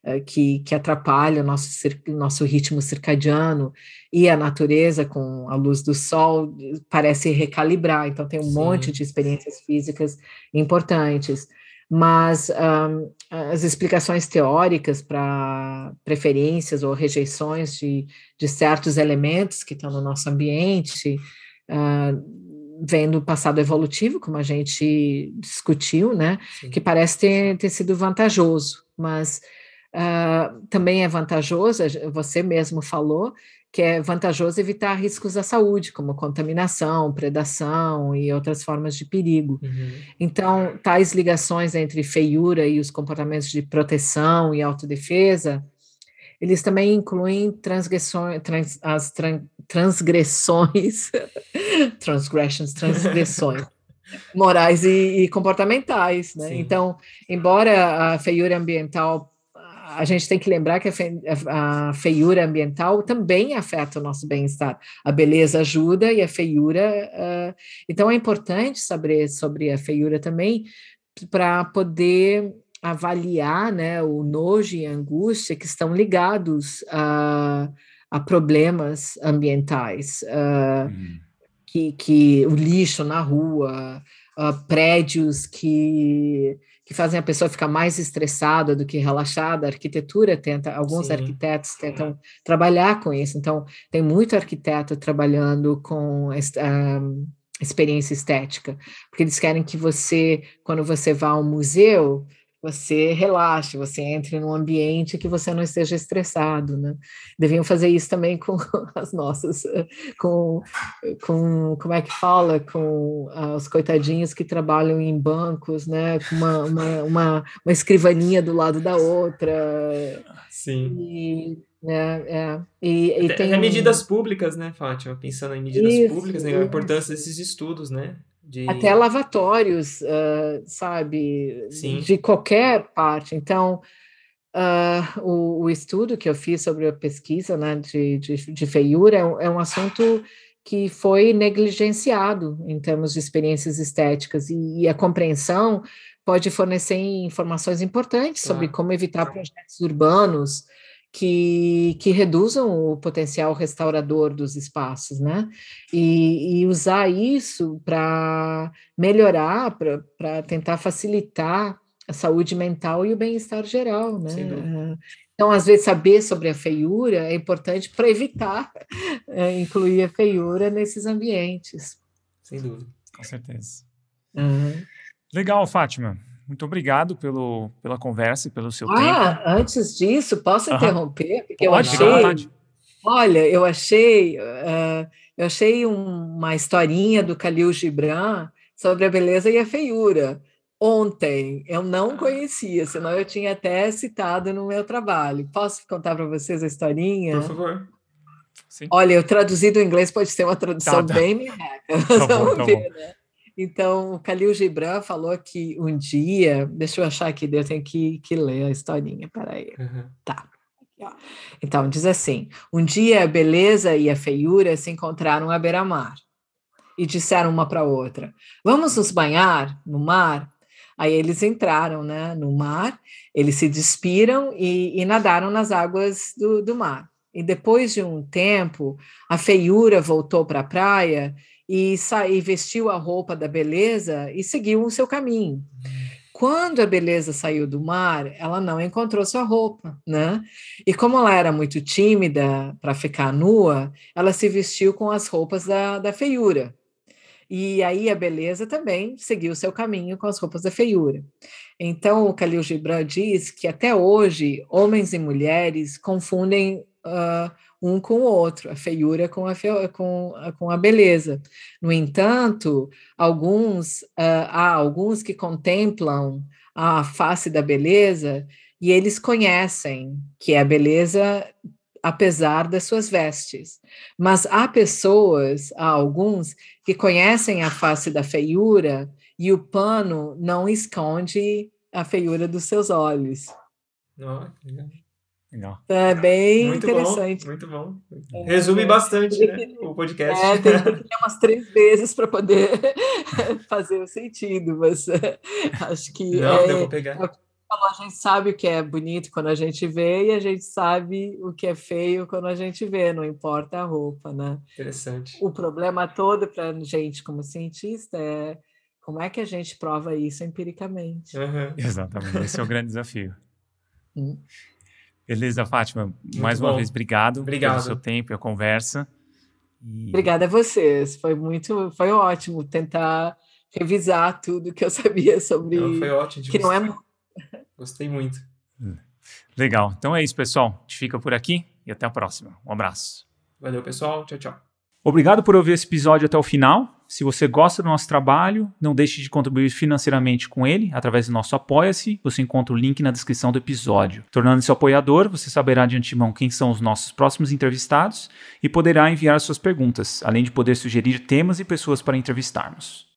eh, que, que atrapalha o nosso, nosso ritmo circadiano e a natureza com a luz do sol parece recalibrar. Então tem um Sim. monte de experiências físicas importantes. Mas um, as explicações teóricas para preferências ou rejeições de, de certos elementos que estão no nosso ambiente, uh, o passado evolutivo, como a gente discutiu, né? Sim. Que parece ter, ter sido vantajoso, mas uh, também é vantajoso, você mesmo falou, que é vantajoso evitar riscos à saúde, como contaminação, predação e outras formas de perigo. Uhum. Então, tais ligações entre feiura e os comportamentos de proteção e autodefesa eles também incluem transgressões, trans, as tran, transgressões, transgressions, transgressões morais e, e, comportamentais, né? Sim. Então, embora a feiura ambiental a gente tem que lembrar que a feiura ambiental também afeta o nosso bem-estar. A beleza ajuda e a feiura. Uh, então, é importante saber sobre a feiura também para poder avaliar né, o nojo e a angústia que estão ligados a, a problemas ambientais, uh, uhum. que, que o lixo na rua, ah, prédios que, que fazem a pessoa ficar mais estressada do que relaxada. A arquitetura tenta, alguns Sim. arquitetos tentam é. trabalhar com isso. Então, tem muito arquiteto trabalhando com a, ah, experiência estética, porque eles querem que você, quando você vá ao museu, você relaxe, você entre num ambiente que você não esteja estressado, né? Deviam fazer isso também com as nossas, com, com como é que fala, com ah, os coitadinhos que trabalham em bancos, né? Com uma, uma, uma, uma escrivaninha do lado da outra. Sim. E, né? é. e, e tem medidas
públicas, né, Fátima? Pensando em medidas isso, públicas, né? a importância desses estudos, né?
De... Até lavatórios, uh, sabe? Sim. De qualquer parte. Então, uh, o, o, estudo que eu fiz sobre a pesquisa né, de, de, de feiura é um, é um, assunto que foi negligenciado em termos de experiências estéticas e, e a compreensão pode fornecer informações importantes sobre como evitar projetos urbanos que, que reduzam o potencial restaurador dos espaços, né? E, e usar isso para melhorar, para tentar facilitar a saúde mental e o bem-estar geral, né? Ah, então, às vezes, saber sobre a feiura é importante para evitar é, incluir a feiura nesses ambientes.
Sem dúvida. Com certeza. Uhum. Legal, Fátima muito obrigado pelo, pela conversa e pelo seu ah, tempo. Ah,
antes disso, posso uhum. interromper? Porque Pode, eu achei. Olha, eu achei, uh, eu achei uma historinha do Khalil Gibran sobre a beleza e a feiura. Ontem eu não ah. conhecia, senão eu tinha até citado no meu trabalho. Posso contar para vocês a historinha? Por favor. Sim. Olha, eu traduzi do inglês pode ser uma tradução tá, tá. bem minha. Tá bom, tá bom. Ver, né? Então, o Khalil Gibran falou que um dia, deixa eu achar aqui, eu tenho que, que ler a historinha, peraí. Uhum. Tá. Então, diz assim: Um dia a beleza e a feiura se encontraram à beira-mar e disseram uma para outra: Vamos nos banhar no mar? Aí eles entraram né, no mar, eles se despiram e, e nadaram nas águas do, do mar. E depois de um tempo, a feiura voltou para a praia e, e vestiu a roupa da beleza e seguiu o seu caminho. Quando a beleza saiu do mar, ela não encontrou sua roupa, né? E como ela era muito tímida para ficar nua, ela se vestiu com as roupas da, da feiura. E aí a beleza também seguiu seu caminho com as roupas da feiura. Então o Khalil Gibran diz que até hoje homens e mulheres confundem uh, um com o outro, a feiura com a, com, a, com a beleza. No entanto, alguns, uh, há alguns que contemplam a face da beleza e eles conhecem que é a beleza apesar das suas vestes. Mas há pessoas, há alguns, que conhecem a face da feiura e o pano não esconde a feiura dos seus olhos.
Oh, Legal.
É bem muito interessante. Bom, muito bom. É, Resume é, bastante né, o podcast. É, tem que ler umas três vezes para poder fazer o sentido, mas acho que. Não, é, pegar. É a gente sabe o que é bonito quando a gente vê e a gente sabe o que é feio quando a gente vê, não importa a roupa, né? Interessante. O problema todo para a gente, como cientista, é como é que a gente prova isso empiricamente.
Uhum. Exatamente, esse é o grande desafio. Hum. Beleza, Fátima. Muito mais uma vez, obrigado, obrigado pelo seu tempo e a conversa. E... Obrigada
a vocês. Foi muito, foi ótimo tentar revisar tudo que eu sabia sobre. Não, foi ótimo. Que gostei. não é. Gostei muito.
Legal. Então é isso, pessoal. A gente fica por aqui e até a próxima. Um abraço.
Valeu, pessoal. Tchau, tchau.
Obrigado por ouvir esse episódio até o final. Se você gosta do nosso trabalho, não deixe de contribuir financeiramente com ele através do nosso Apoia-se. Você encontra o link na descrição do episódio. Tornando-se apoiador, você saberá de antemão quem são os nossos próximos entrevistados e poderá enviar suas perguntas, além de poder sugerir temas e pessoas para entrevistarmos.